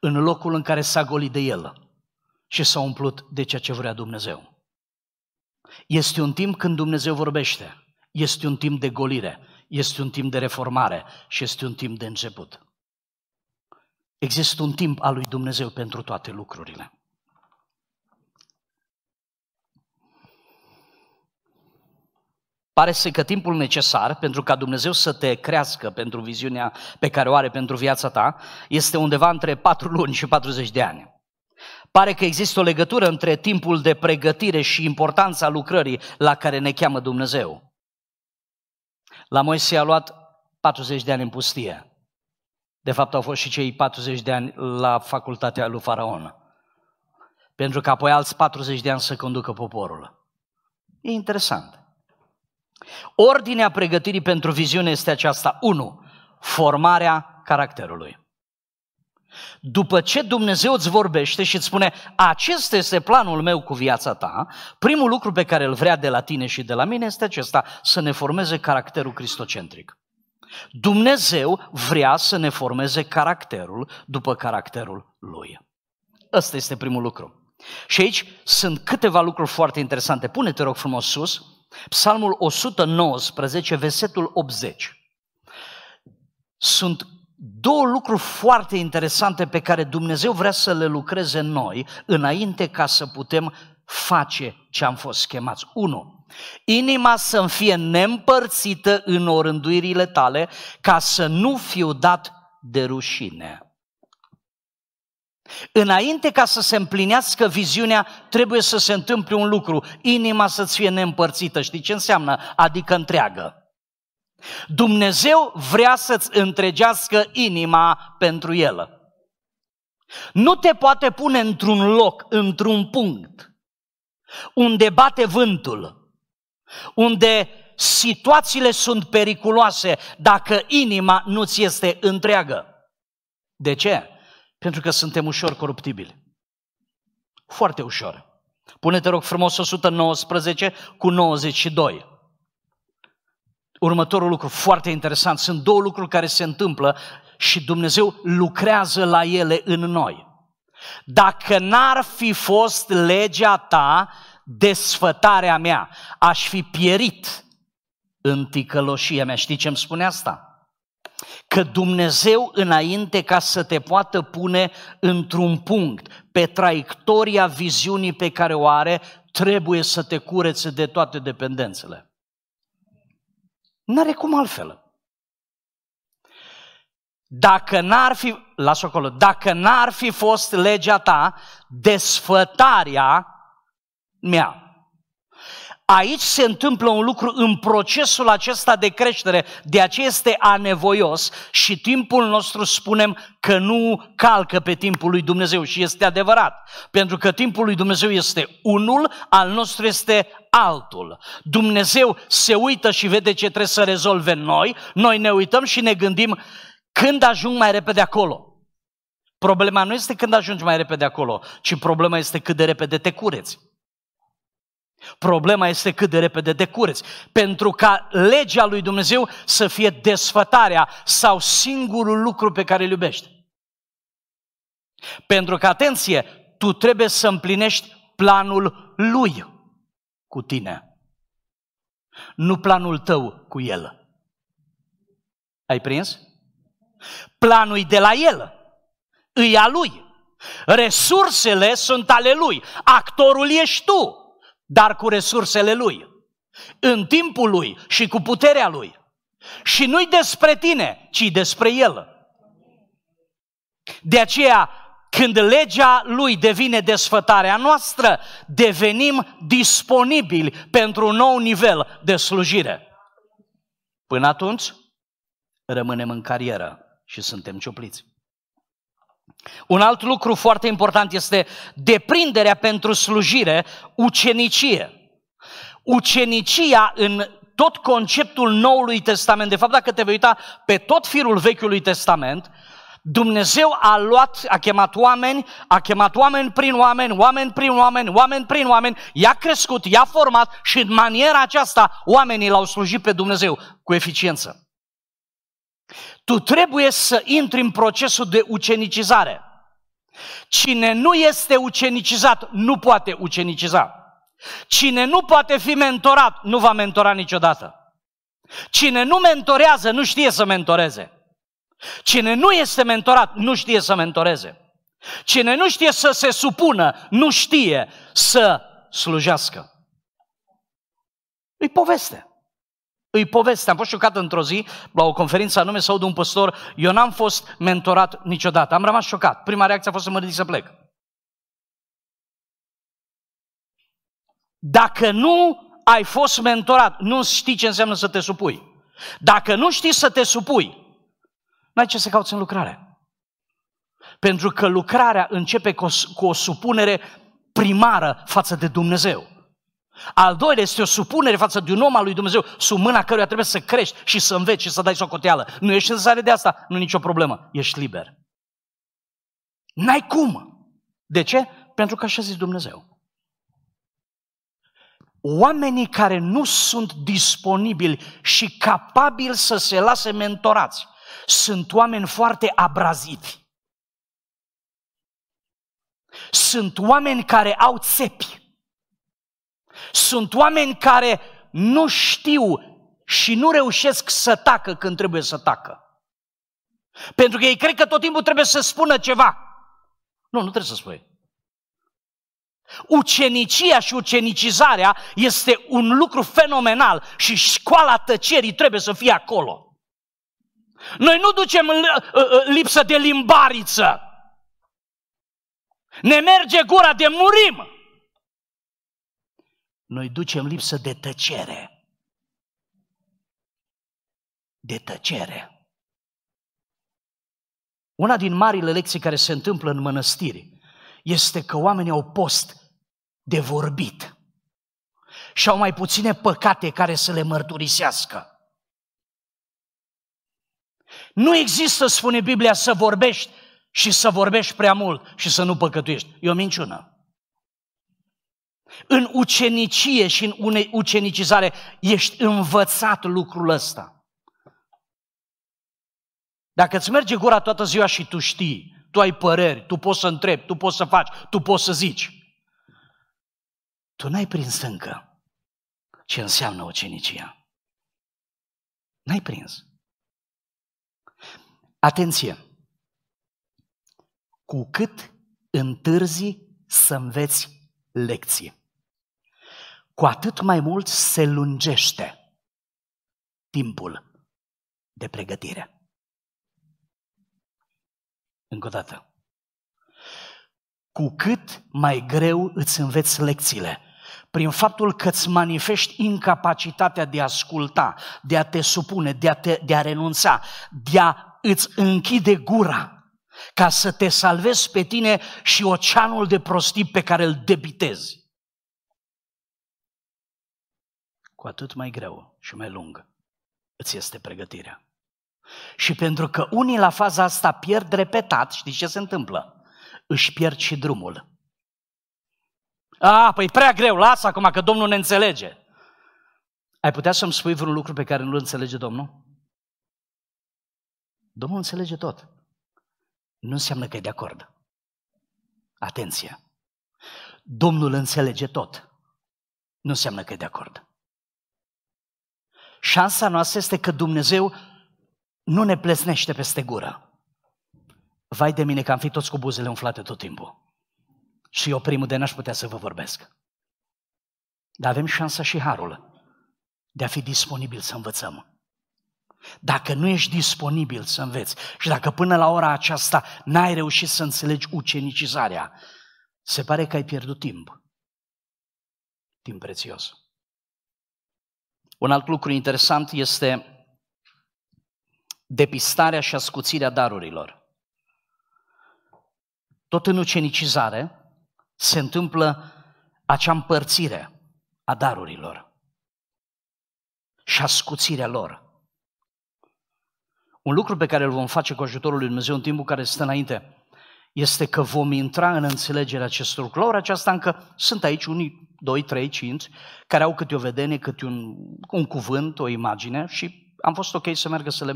În locul în care s-a golit de el și s-a umplut de ceea ce vrea Dumnezeu. Este un timp când Dumnezeu vorbește. Este un timp de golire, este un timp de reformare și este un timp de început. Există un timp al lui Dumnezeu pentru toate lucrurile. Pare să că timpul necesar pentru ca Dumnezeu să te crească pentru viziunea pe care o are pentru viața ta este undeva între 4 luni și 40 de ani. Pare că există o legătură între timpul de pregătire și importanța lucrării la care ne cheamă Dumnezeu. La Moise a luat 40 de ani în pustie. De fapt, au fost și cei 40 de ani la facultatea lui Faraon. Pentru că apoi alți 40 de ani să conducă poporul. E interesant. Ordinea pregătirii pentru viziune este aceasta. 1. Formarea caracterului. După ce Dumnezeu îți vorbește și îți spune, acesta este planul meu cu viața ta, primul lucru pe care îl vrea de la tine și de la mine este acesta, să ne formeze caracterul cristocentric. Dumnezeu vrea să ne formeze caracterul după caracterul Lui. Ăsta este primul lucru. Și aici sunt câteva lucruri foarte interesante. Pune-te rog frumos sus, Psalmul 119, versetul 80. Sunt două lucruri foarte interesante pe care Dumnezeu vrea să le lucreze în noi înainte ca să putem face ce am fost chemați. Unu, inima să fie neîmpărțită în orânduirile tale ca să nu fiu dat de rușine. Înainte ca să se împlinească viziunea, trebuie să se întâmple un lucru. Inima să-ți fie neîmpărțită. Știi ce înseamnă? Adică întreagă. Dumnezeu vrea să-ți întregească inima pentru el. Nu te poate pune într-un loc, într-un punct, unde bate vântul, unde situațiile sunt periculoase dacă inima nu ți este întreagă. De ce? Pentru că suntem ușor coruptibili. Foarte ușor. Pune-te rog frumos 119 cu 92 următorul lucru foarte interesant. Sunt două lucruri care se întâmplă și Dumnezeu lucrează la ele în noi. Dacă n-ar fi fost legea ta, desfătarea mea, aș fi pierit în ticăloșia mea. Știi ce îmi spune asta? Că Dumnezeu înainte ca să te poată pune într-un punct, pe traiectoria viziunii pe care o are, trebuie să te curețe de toate dependențele. N-are cum altfel. Dacă n-ar fi, las acolo, dacă n-ar fi fost legea ta, desfătarea mea Aici se întâmplă un lucru în procesul acesta de creștere, de aceea este anevoios și timpul nostru spunem că nu calcă pe timpul lui Dumnezeu și este adevărat, pentru că timpul lui Dumnezeu este unul, al nostru este altul. Dumnezeu se uită și vede ce trebuie să rezolve noi, noi ne uităm și ne gândim când ajung mai repede acolo. Problema nu este când ajungi mai repede acolo, ci problema este cât de repede te cureți. Problema este cât de repede decurți, pentru ca legea lui Dumnezeu să fie desfătarea sau singurul lucru pe care îl iubești. Pentru că, atenție, tu trebuie să împlinești planul lui cu tine, nu planul tău cu el. Ai prins? Planul e de la el, îi a lui. Resursele sunt ale lui, actorul ești tu dar cu resursele lui, în timpul lui și cu puterea lui. Și nu-i despre tine, ci despre el. De aceea, când legea lui devine desfătarea noastră, devenim disponibili pentru un nou nivel de slujire. Până atunci, rămânem în carieră și suntem ciupliți. Un alt lucru foarte important este deprinderea pentru slujire, ucenicie. Ucenicia în tot conceptul Noului Testament, de fapt dacă te vei uita pe tot firul Vechiului Testament, Dumnezeu a luat, a chemat oameni, a chemat oameni prin oameni, oameni prin oameni, oameni prin oameni, i-a crescut, i-a format și în maniera aceasta oamenii l-au slujit pe Dumnezeu cu eficiență. Tu trebuie să intri în procesul de ucenicizare. Cine nu este ucenicizat, nu poate uceniciza. Cine nu poate fi mentorat, nu va mentora niciodată. Cine nu mentorează, nu știe să mentoreze. Cine nu este mentorat, nu știe să mentoreze. Cine nu știe să se supună, nu știe să slujească. E poveste îi poveste. am fost șocat într-o zi, la o conferință anume, sau de un păstor, eu n-am fost mentorat niciodată, am rămas șocat. Prima reacție a fost să mă ridic să plec. Dacă nu ai fost mentorat, nu știi ce înseamnă să te supui. Dacă nu știi să te supui, n-ai ce să cauți în lucrare. Pentru că lucrarea începe cu o, cu o supunere primară față de Dumnezeu. Al doilea este o supunere față de un om al lui Dumnezeu, sub mâna căruia trebuie să crești și să înveți și să dai socoteală. Nu ești în stare de asta, nu nicio problemă, ești liber. N-ai cum. De ce? Pentru că așa zis Dumnezeu. Oamenii care nu sunt disponibili și capabili să se lase mentorați sunt oameni foarte abrazivi. Sunt oameni care au țepi. Sunt oameni care nu știu și nu reușesc să tacă când trebuie să tacă. Pentru că ei cred că tot timpul trebuie să spună ceva. Nu, nu trebuie să spui. Ucenicia și ucenicizarea este un lucru fenomenal și școala tăcerii trebuie să fie acolo. Noi nu ducem uh, uh, lipsă de limbariță. Ne merge gura de murim noi ducem lipsă de tăcere. De tăcere. Una din marile lecții care se întâmplă în mănăstiri este că oamenii au post de vorbit și au mai puține păcate care să le mărturisească. Nu există, spune Biblia, să vorbești și să vorbești prea mult și să nu păcătuiești. E o minciună în ucenicie și în ucenicizare ești învățat lucrul ăsta. Dacă îți merge gura toată ziua și tu știi, tu ai păreri, tu poți să întrebi, tu poți să faci, tu poți să zici, tu n-ai prins încă ce înseamnă ucenicia. N-ai prins. Atenție! Cu cât întârzi să înveți lecții cu atât mai mult se lungește timpul de pregătire. Încă o dată. Cu cât mai greu îți înveți lecțiile, prin faptul că îți manifesti incapacitatea de a asculta, de a te supune, de a, te, de a renunța, de a îți închide gura ca să te salvezi pe tine și oceanul de prostii pe care îl debitezi. cu atât mai greu și mai lung îți este pregătirea. Și pentru că unii la faza asta pierd repetat, știi ce se întâmplă? Își pierd și drumul. A, păi prea greu, lasă acum că Domnul ne înțelege. Ai putea să-mi spui vreun lucru pe care nu-l înțelege Domnul? Domnul înțelege tot. Nu înseamnă că e de acord. Atenție! Domnul înțelege tot. Nu înseamnă că e de acord. Șansa noastră este că Dumnezeu nu ne plesnește peste gură. Vai de mine că am fi toți cu buzele umflate tot timpul. Și eu primul de n-aș putea să vă vorbesc. Dar avem șansa și harul de a fi disponibil să învățăm. Dacă nu ești disponibil să înveți și dacă până la ora aceasta n-ai reușit să înțelegi ucenicizarea, se pare că ai pierdut timp. Timp prețios. Un alt lucru interesant este depistarea și ascuțirea darurilor. Tot în ucenicizare se întâmplă acea împărțire a darurilor și ascuțirea lor. Un lucru pe care îl vom face cu ajutorul lui Dumnezeu în timpul care stă înainte este că vom intra în înțelegerea acestor lucruri. La ora aceasta încă sunt aici unii 2, 3, 5, care au câte o vedenie, câte un, un cuvânt, o imagine și am fost ok să meargă să le,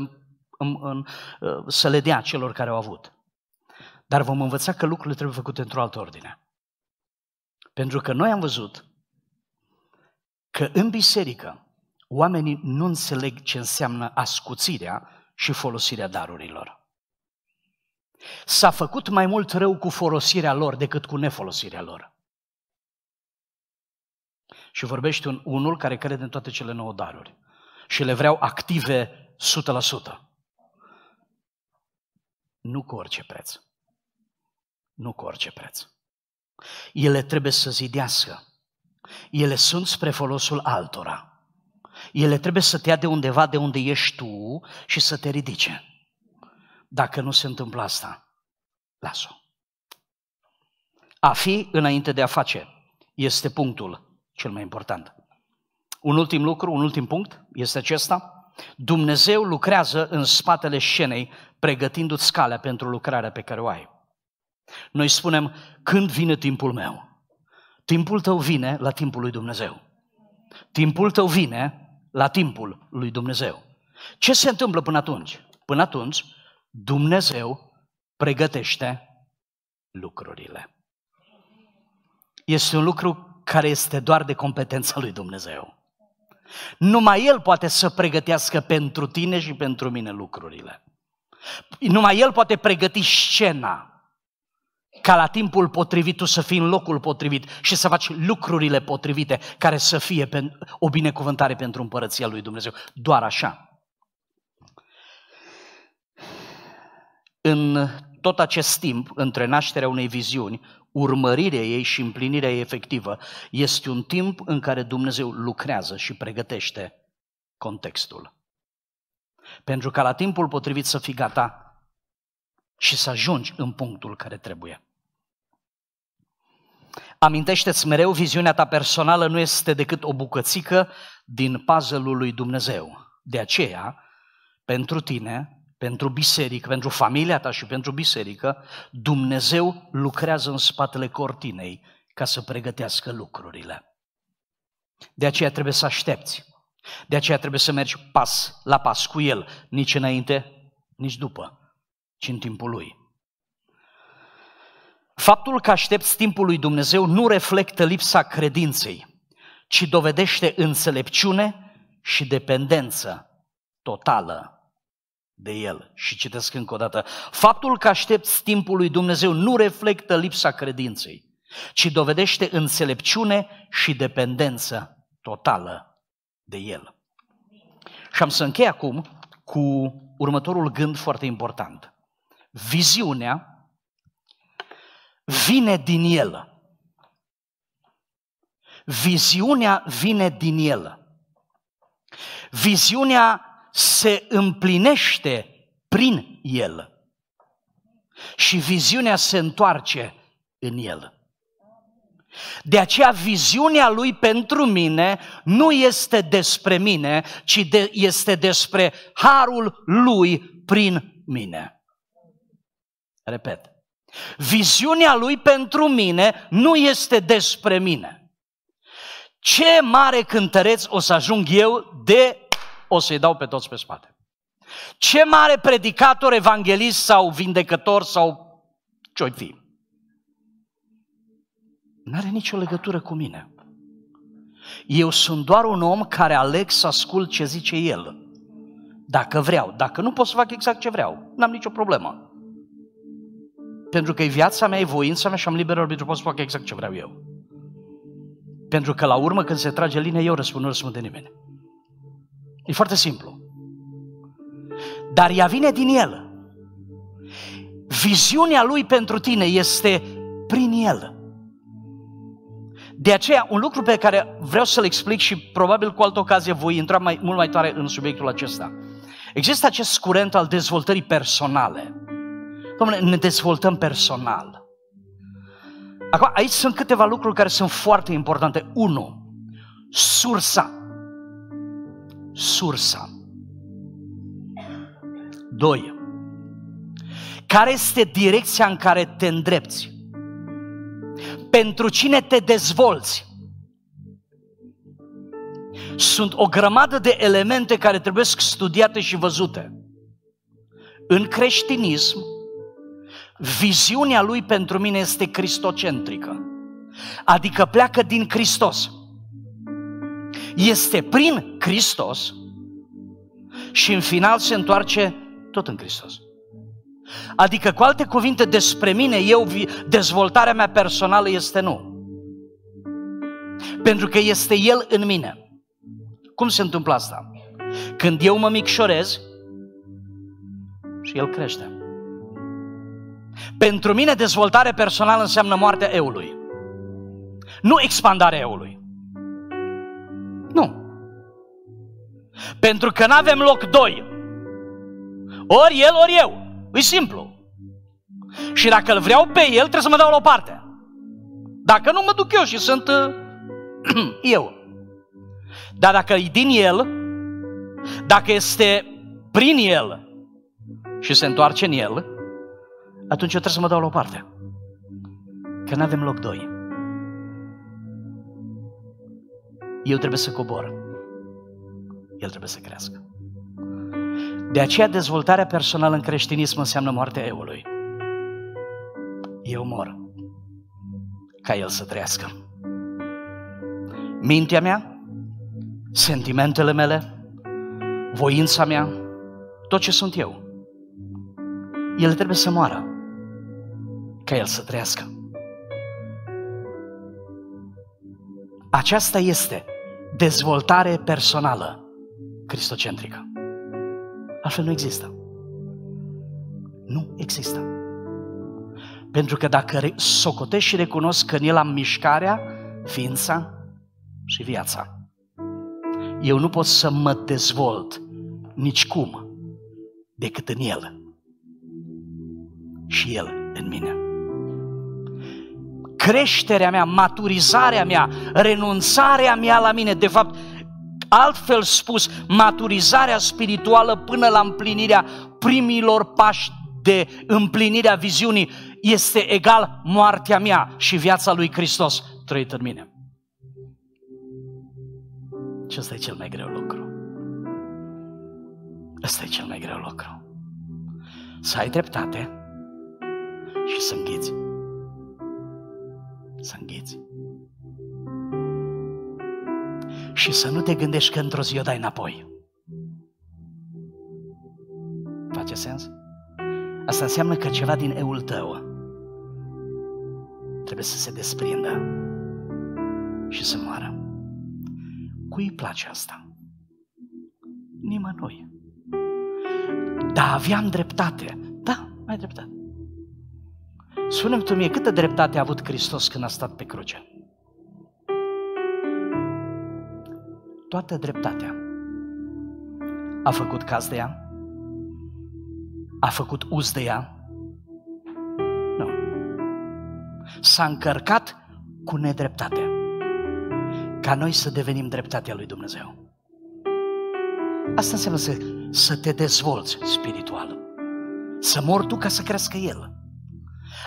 în, în, uh, să le dea celor care au avut. Dar vom învăța că lucrurile trebuie făcute într-o altă ordine. Pentru că noi am văzut că în biserică oamenii nu înțeleg ce înseamnă ascuțirea și folosirea darurilor. S-a făcut mai mult rău cu folosirea lor decât cu nefolosirea lor. Și vorbește un unul care crede în toate cele nouă daruri. Și le vreau active 100%. Nu cu orice preț. Nu cu orice preț. Ele trebuie să zidească. Ele sunt spre folosul altora. Ele trebuie să te ia de undeva de unde ești tu și să te ridice. Dacă nu se întâmplă asta, las-o. A fi înainte de a face este punctul cel mai important. Un ultim lucru, un ultim punct este acesta. Dumnezeu lucrează în spatele scenei, pregătindu-ți calea pentru lucrarea pe care o ai. Noi spunem, când vine timpul meu? Timpul tău vine la timpul lui Dumnezeu. Timpul tău vine la timpul lui Dumnezeu. Ce se întâmplă până atunci? Până atunci, Dumnezeu pregătește lucrurile. Este un lucru care este doar de competența lui Dumnezeu. Numai El poate să pregătească pentru tine și pentru mine lucrurile. Numai El poate pregăti scena ca la timpul potrivit tu să fii în locul potrivit și să faci lucrurile potrivite care să fie o binecuvântare pentru împărăția lui Dumnezeu. Doar așa. În tot acest timp, între nașterea unei viziuni urmărirea ei și împlinirea ei efectivă. Este un timp în care Dumnezeu lucrează și pregătește contextul. Pentru ca la timpul potrivit să fii gata și să ajungi în punctul care trebuie. Amintește-ți mereu, viziunea ta personală nu este decât o bucățică din puzzle-ul lui Dumnezeu. De aceea, pentru tine, pentru biserică, pentru familia ta și pentru biserică, Dumnezeu lucrează în spatele cortinei ca să pregătească lucrurile. De aceea trebuie să aștepți. De aceea trebuie să mergi pas la pas cu El, nici înainte, nici după, ci în timpul Lui. Faptul că aștepți timpul lui Dumnezeu nu reflectă lipsa credinței, ci dovedește înțelepciune și dependență totală de el. Și citesc încă o dată. Faptul că aștepți timpul lui Dumnezeu nu reflectă lipsa credinței, ci dovedește înțelepciune și dependență totală de el. Și am să închei acum cu următorul gând foarte important. Viziunea vine din el. Viziunea vine din el. Viziunea se împlinește prin el. Și viziunea se întoarce în el. De aceea viziunea lui pentru mine nu este despre mine, ci de, este despre harul lui prin mine. Repet. Viziunea lui pentru mine nu este despre mine. Ce mare cântăreț o să ajung eu de o să-i dau pe toți pe spate. Ce mare predicator, evanghelist sau vindecător sau ce-o fi? N-are nicio legătură cu mine. Eu sunt doar un om care aleg să ascult ce zice el. Dacă vreau, dacă nu pot să fac exact ce vreau, n-am nicio problemă. Pentru că e viața mea, e voința mea și am liber arbitru, pot să fac exact ce vreau eu. Pentru că la urmă când se trage linia, eu răspund, nu răspund de nimeni. E foarte simplu. Dar ea vine din el. Viziunea lui pentru tine este prin el. De aceea, un lucru pe care vreau să-l explic și probabil cu altă ocazie voi intra mai, mult mai tare în subiectul acesta. Există acest curent al dezvoltării personale. Domnule, ne dezvoltăm personal. Acum, aici sunt câteva lucruri care sunt foarte importante. Unu, sursa sursa. 2. Care este direcția în care te îndrepți? Pentru cine te dezvolți? Sunt o grămadă de elemente care trebuie studiate și văzute. În creștinism, viziunea lui pentru mine este cristocentrică. Adică pleacă din Hristos este prin Hristos și în final se întoarce tot în Hristos. Adică, cu alte cuvinte, despre mine, eu, dezvoltarea mea personală este nu. Pentru că este El în mine. Cum se întâmplă asta? Când eu mă micșorez și El crește. Pentru mine, dezvoltare personală înseamnă moartea eului. Nu expandarea eului. Pentru că nu avem loc doi. Ori el, ori eu. E simplu. Și dacă îl vreau pe el, trebuie să mă dau la o parte. Dacă nu, mă duc eu și sunt eu. Dar dacă e din el, dacă este prin el și se întoarce în el, atunci eu trebuie să mă dau la o parte. Că nu avem loc doi. Eu trebuie să cobor el trebuie să crească. De aceea dezvoltarea personală în creștinism înseamnă moartea eului. Eu mor ca el să trăiască. Mintea mea, sentimentele mele, voința mea, tot ce sunt eu, el trebuie să moară ca el să trăiască. Aceasta este dezvoltare personală cristocentrică. Altfel nu există. Nu există. Pentru că dacă socotești și recunosc că în el am mișcarea, ființa și viața, eu nu pot să mă dezvolt nicicum decât în el și el în mine. Creșterea mea, maturizarea mea, renunțarea mea la mine, de fapt, Altfel spus, maturizarea spirituală până la împlinirea primilor pași de împlinirea viziunii este egal moartea mea și viața lui Hristos trăită în mine. Și ăsta e cel mai greu lucru. Ăsta e cel mai greu lucru. Să ai dreptate și să înghiți. Să înghiți. și să nu te gândești că într-o zi o dai înapoi. Face sens? Asta înseamnă că ceva din eul tău trebuie să se desprindă și să moară. Cui îi place asta? Nimănui. Da, aveam dreptate. Da, mai dreptate. Spune-mi tu mie, câtă dreptate a avut Hristos când a stat pe cruce? toată dreptatea. A făcut caz de ea? A făcut uz de ea? Nu. S-a încărcat cu nedreptate. Ca noi să devenim dreptatea lui Dumnezeu. Asta înseamnă să, să te dezvolți spiritual. Să mor tu ca să crească El.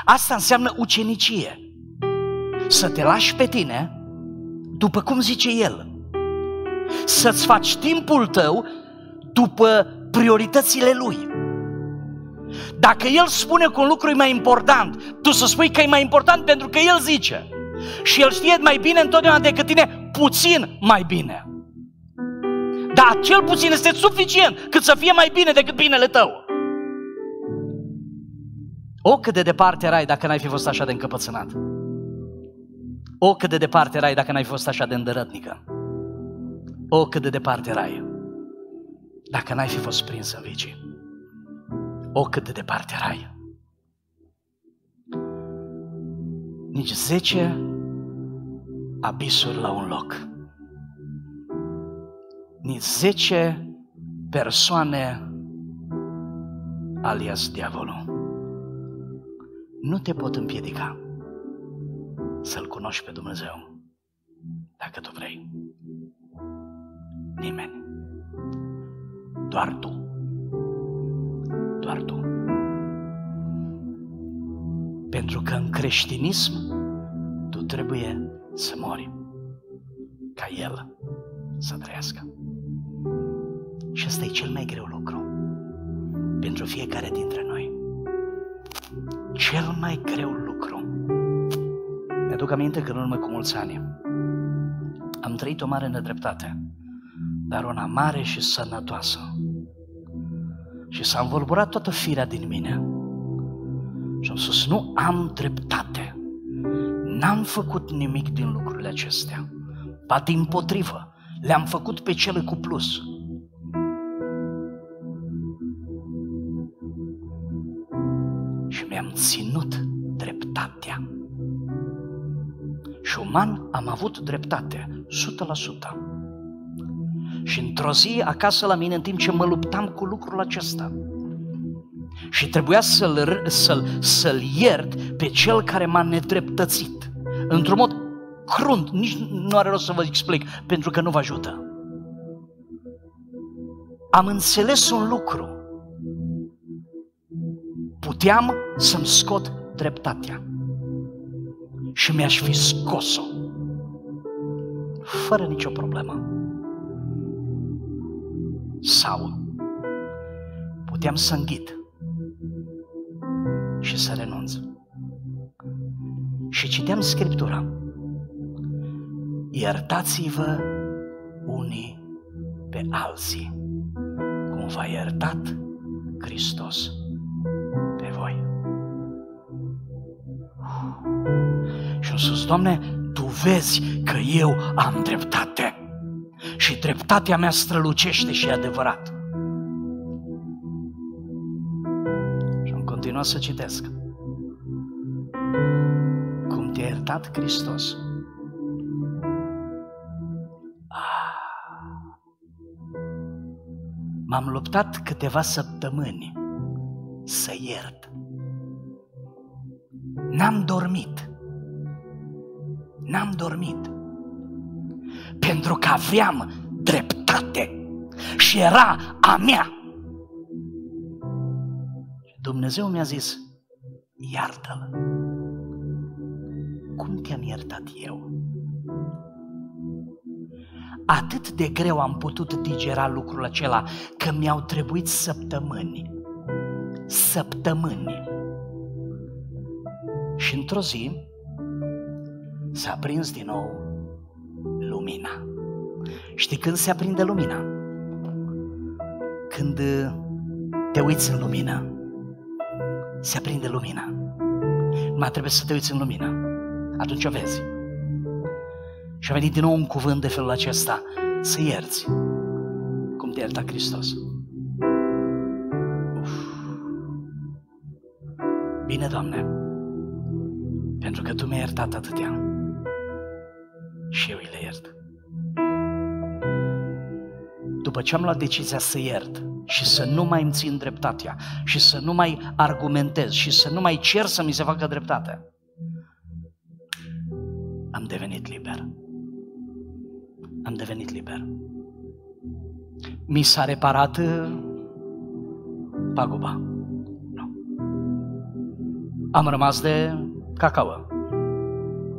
Asta înseamnă ucenicie. Să te lași pe tine după cum zice El – să-ți faci timpul tău după prioritățile lui. Dacă el spune că un lucru e mai important, tu să spui că e mai important pentru că el zice. Și el știe mai bine întotdeauna decât tine, puțin mai bine. Dar cel puțin este suficient cât să fie mai bine decât binele tău. O, cât de departe erai dacă n-ai fi fost așa de încăpățânat. O, cât de departe erai dacă n-ai fost așa de îndărătnică. O, cât de departe erai, dacă n-ai fi fost prins în vicii. O, cât de departe erai. Nici zece abisuri la un loc. Nici zece persoane alias diavolul. Nu te pot împiedica să-L cunoști pe Dumnezeu, dacă tu vrei nimeni. Doar tu. Doar tu. Pentru că în creștinism tu trebuie să mori ca El să trăiască. Și ăsta e cel mai greu lucru pentru fiecare dintre noi. Cel mai greu lucru. Mi-aduc aminte că în urmă cu mulți ani am trăit o mare nedreptate dar una mare și sănătoasă. Și s-a învolburat toată firea din mine. Și am spus, nu am dreptate. N-am făcut nimic din lucrurile acestea. Ba din potrivă, le-am făcut pe cele cu plus. Și mi-am ținut dreptatea. Și uman am avut dreptate, 100%. Și într-o zi, acasă la mine, în timp ce mă luptam cu lucrul acesta, și trebuia să-l, să-l, să-l iert pe cel care m-a nedreptățit. Într-un mod crunt, nici nu are rost să vă explic, pentru că nu vă ajută. Am înțeles un lucru. Puteam să-mi scot dreptatea. Și mi-aș fi scos-o. Fără nicio problemă sau puteam să înghit și să renunț. Și citeam Scriptura. Iertați-vă unii pe alții, cum v-a iertat Hristos pe voi. Și am sus, Doamne, Tu vezi că eu am dreptate și dreptatea mea strălucește și e adevărat. Și am continuat să citesc. Cum te-a iertat Hristos. Ah. M-am luptat câteva săptămâni să iert. N-am dormit. N-am dormit pentru că aveam dreptate și era a mea. Dumnezeu mi-a zis, iartă-l. Cum te-am iertat eu? Atât de greu am putut digera lucrul acela că mi-au trebuit săptămâni. Săptămâni. Și într-o zi s-a prins din nou lumina. Știi când se aprinde lumina? Când uh, te uiți în lumină, se aprinde lumina. Mai trebuie să te uiți în lumină. Atunci o vezi. Și a venit din nou un cuvânt de felul acesta. Să ierți. Cum te ierta Hristos. Uf. Bine, Doamne, pentru că Tu mi-ai iertat atâtea și eu îi le iert după ce am luat decizia să iert și să nu mai îmi țin dreptatea și să nu mai argumentez și să nu mai cer să mi se facă dreptate, am devenit liber. Am devenit liber. Mi s-a reparat uh, paguba. Nu. Am rămas de cacao.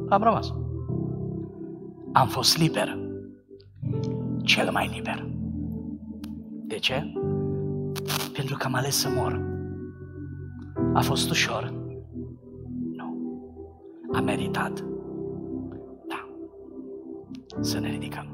Am rămas. Am fost liber. Cel mai liber. De ce? Pentru că am ales să mor. A fost ușor? Nu. A meritat? Da. Să ne ridicăm.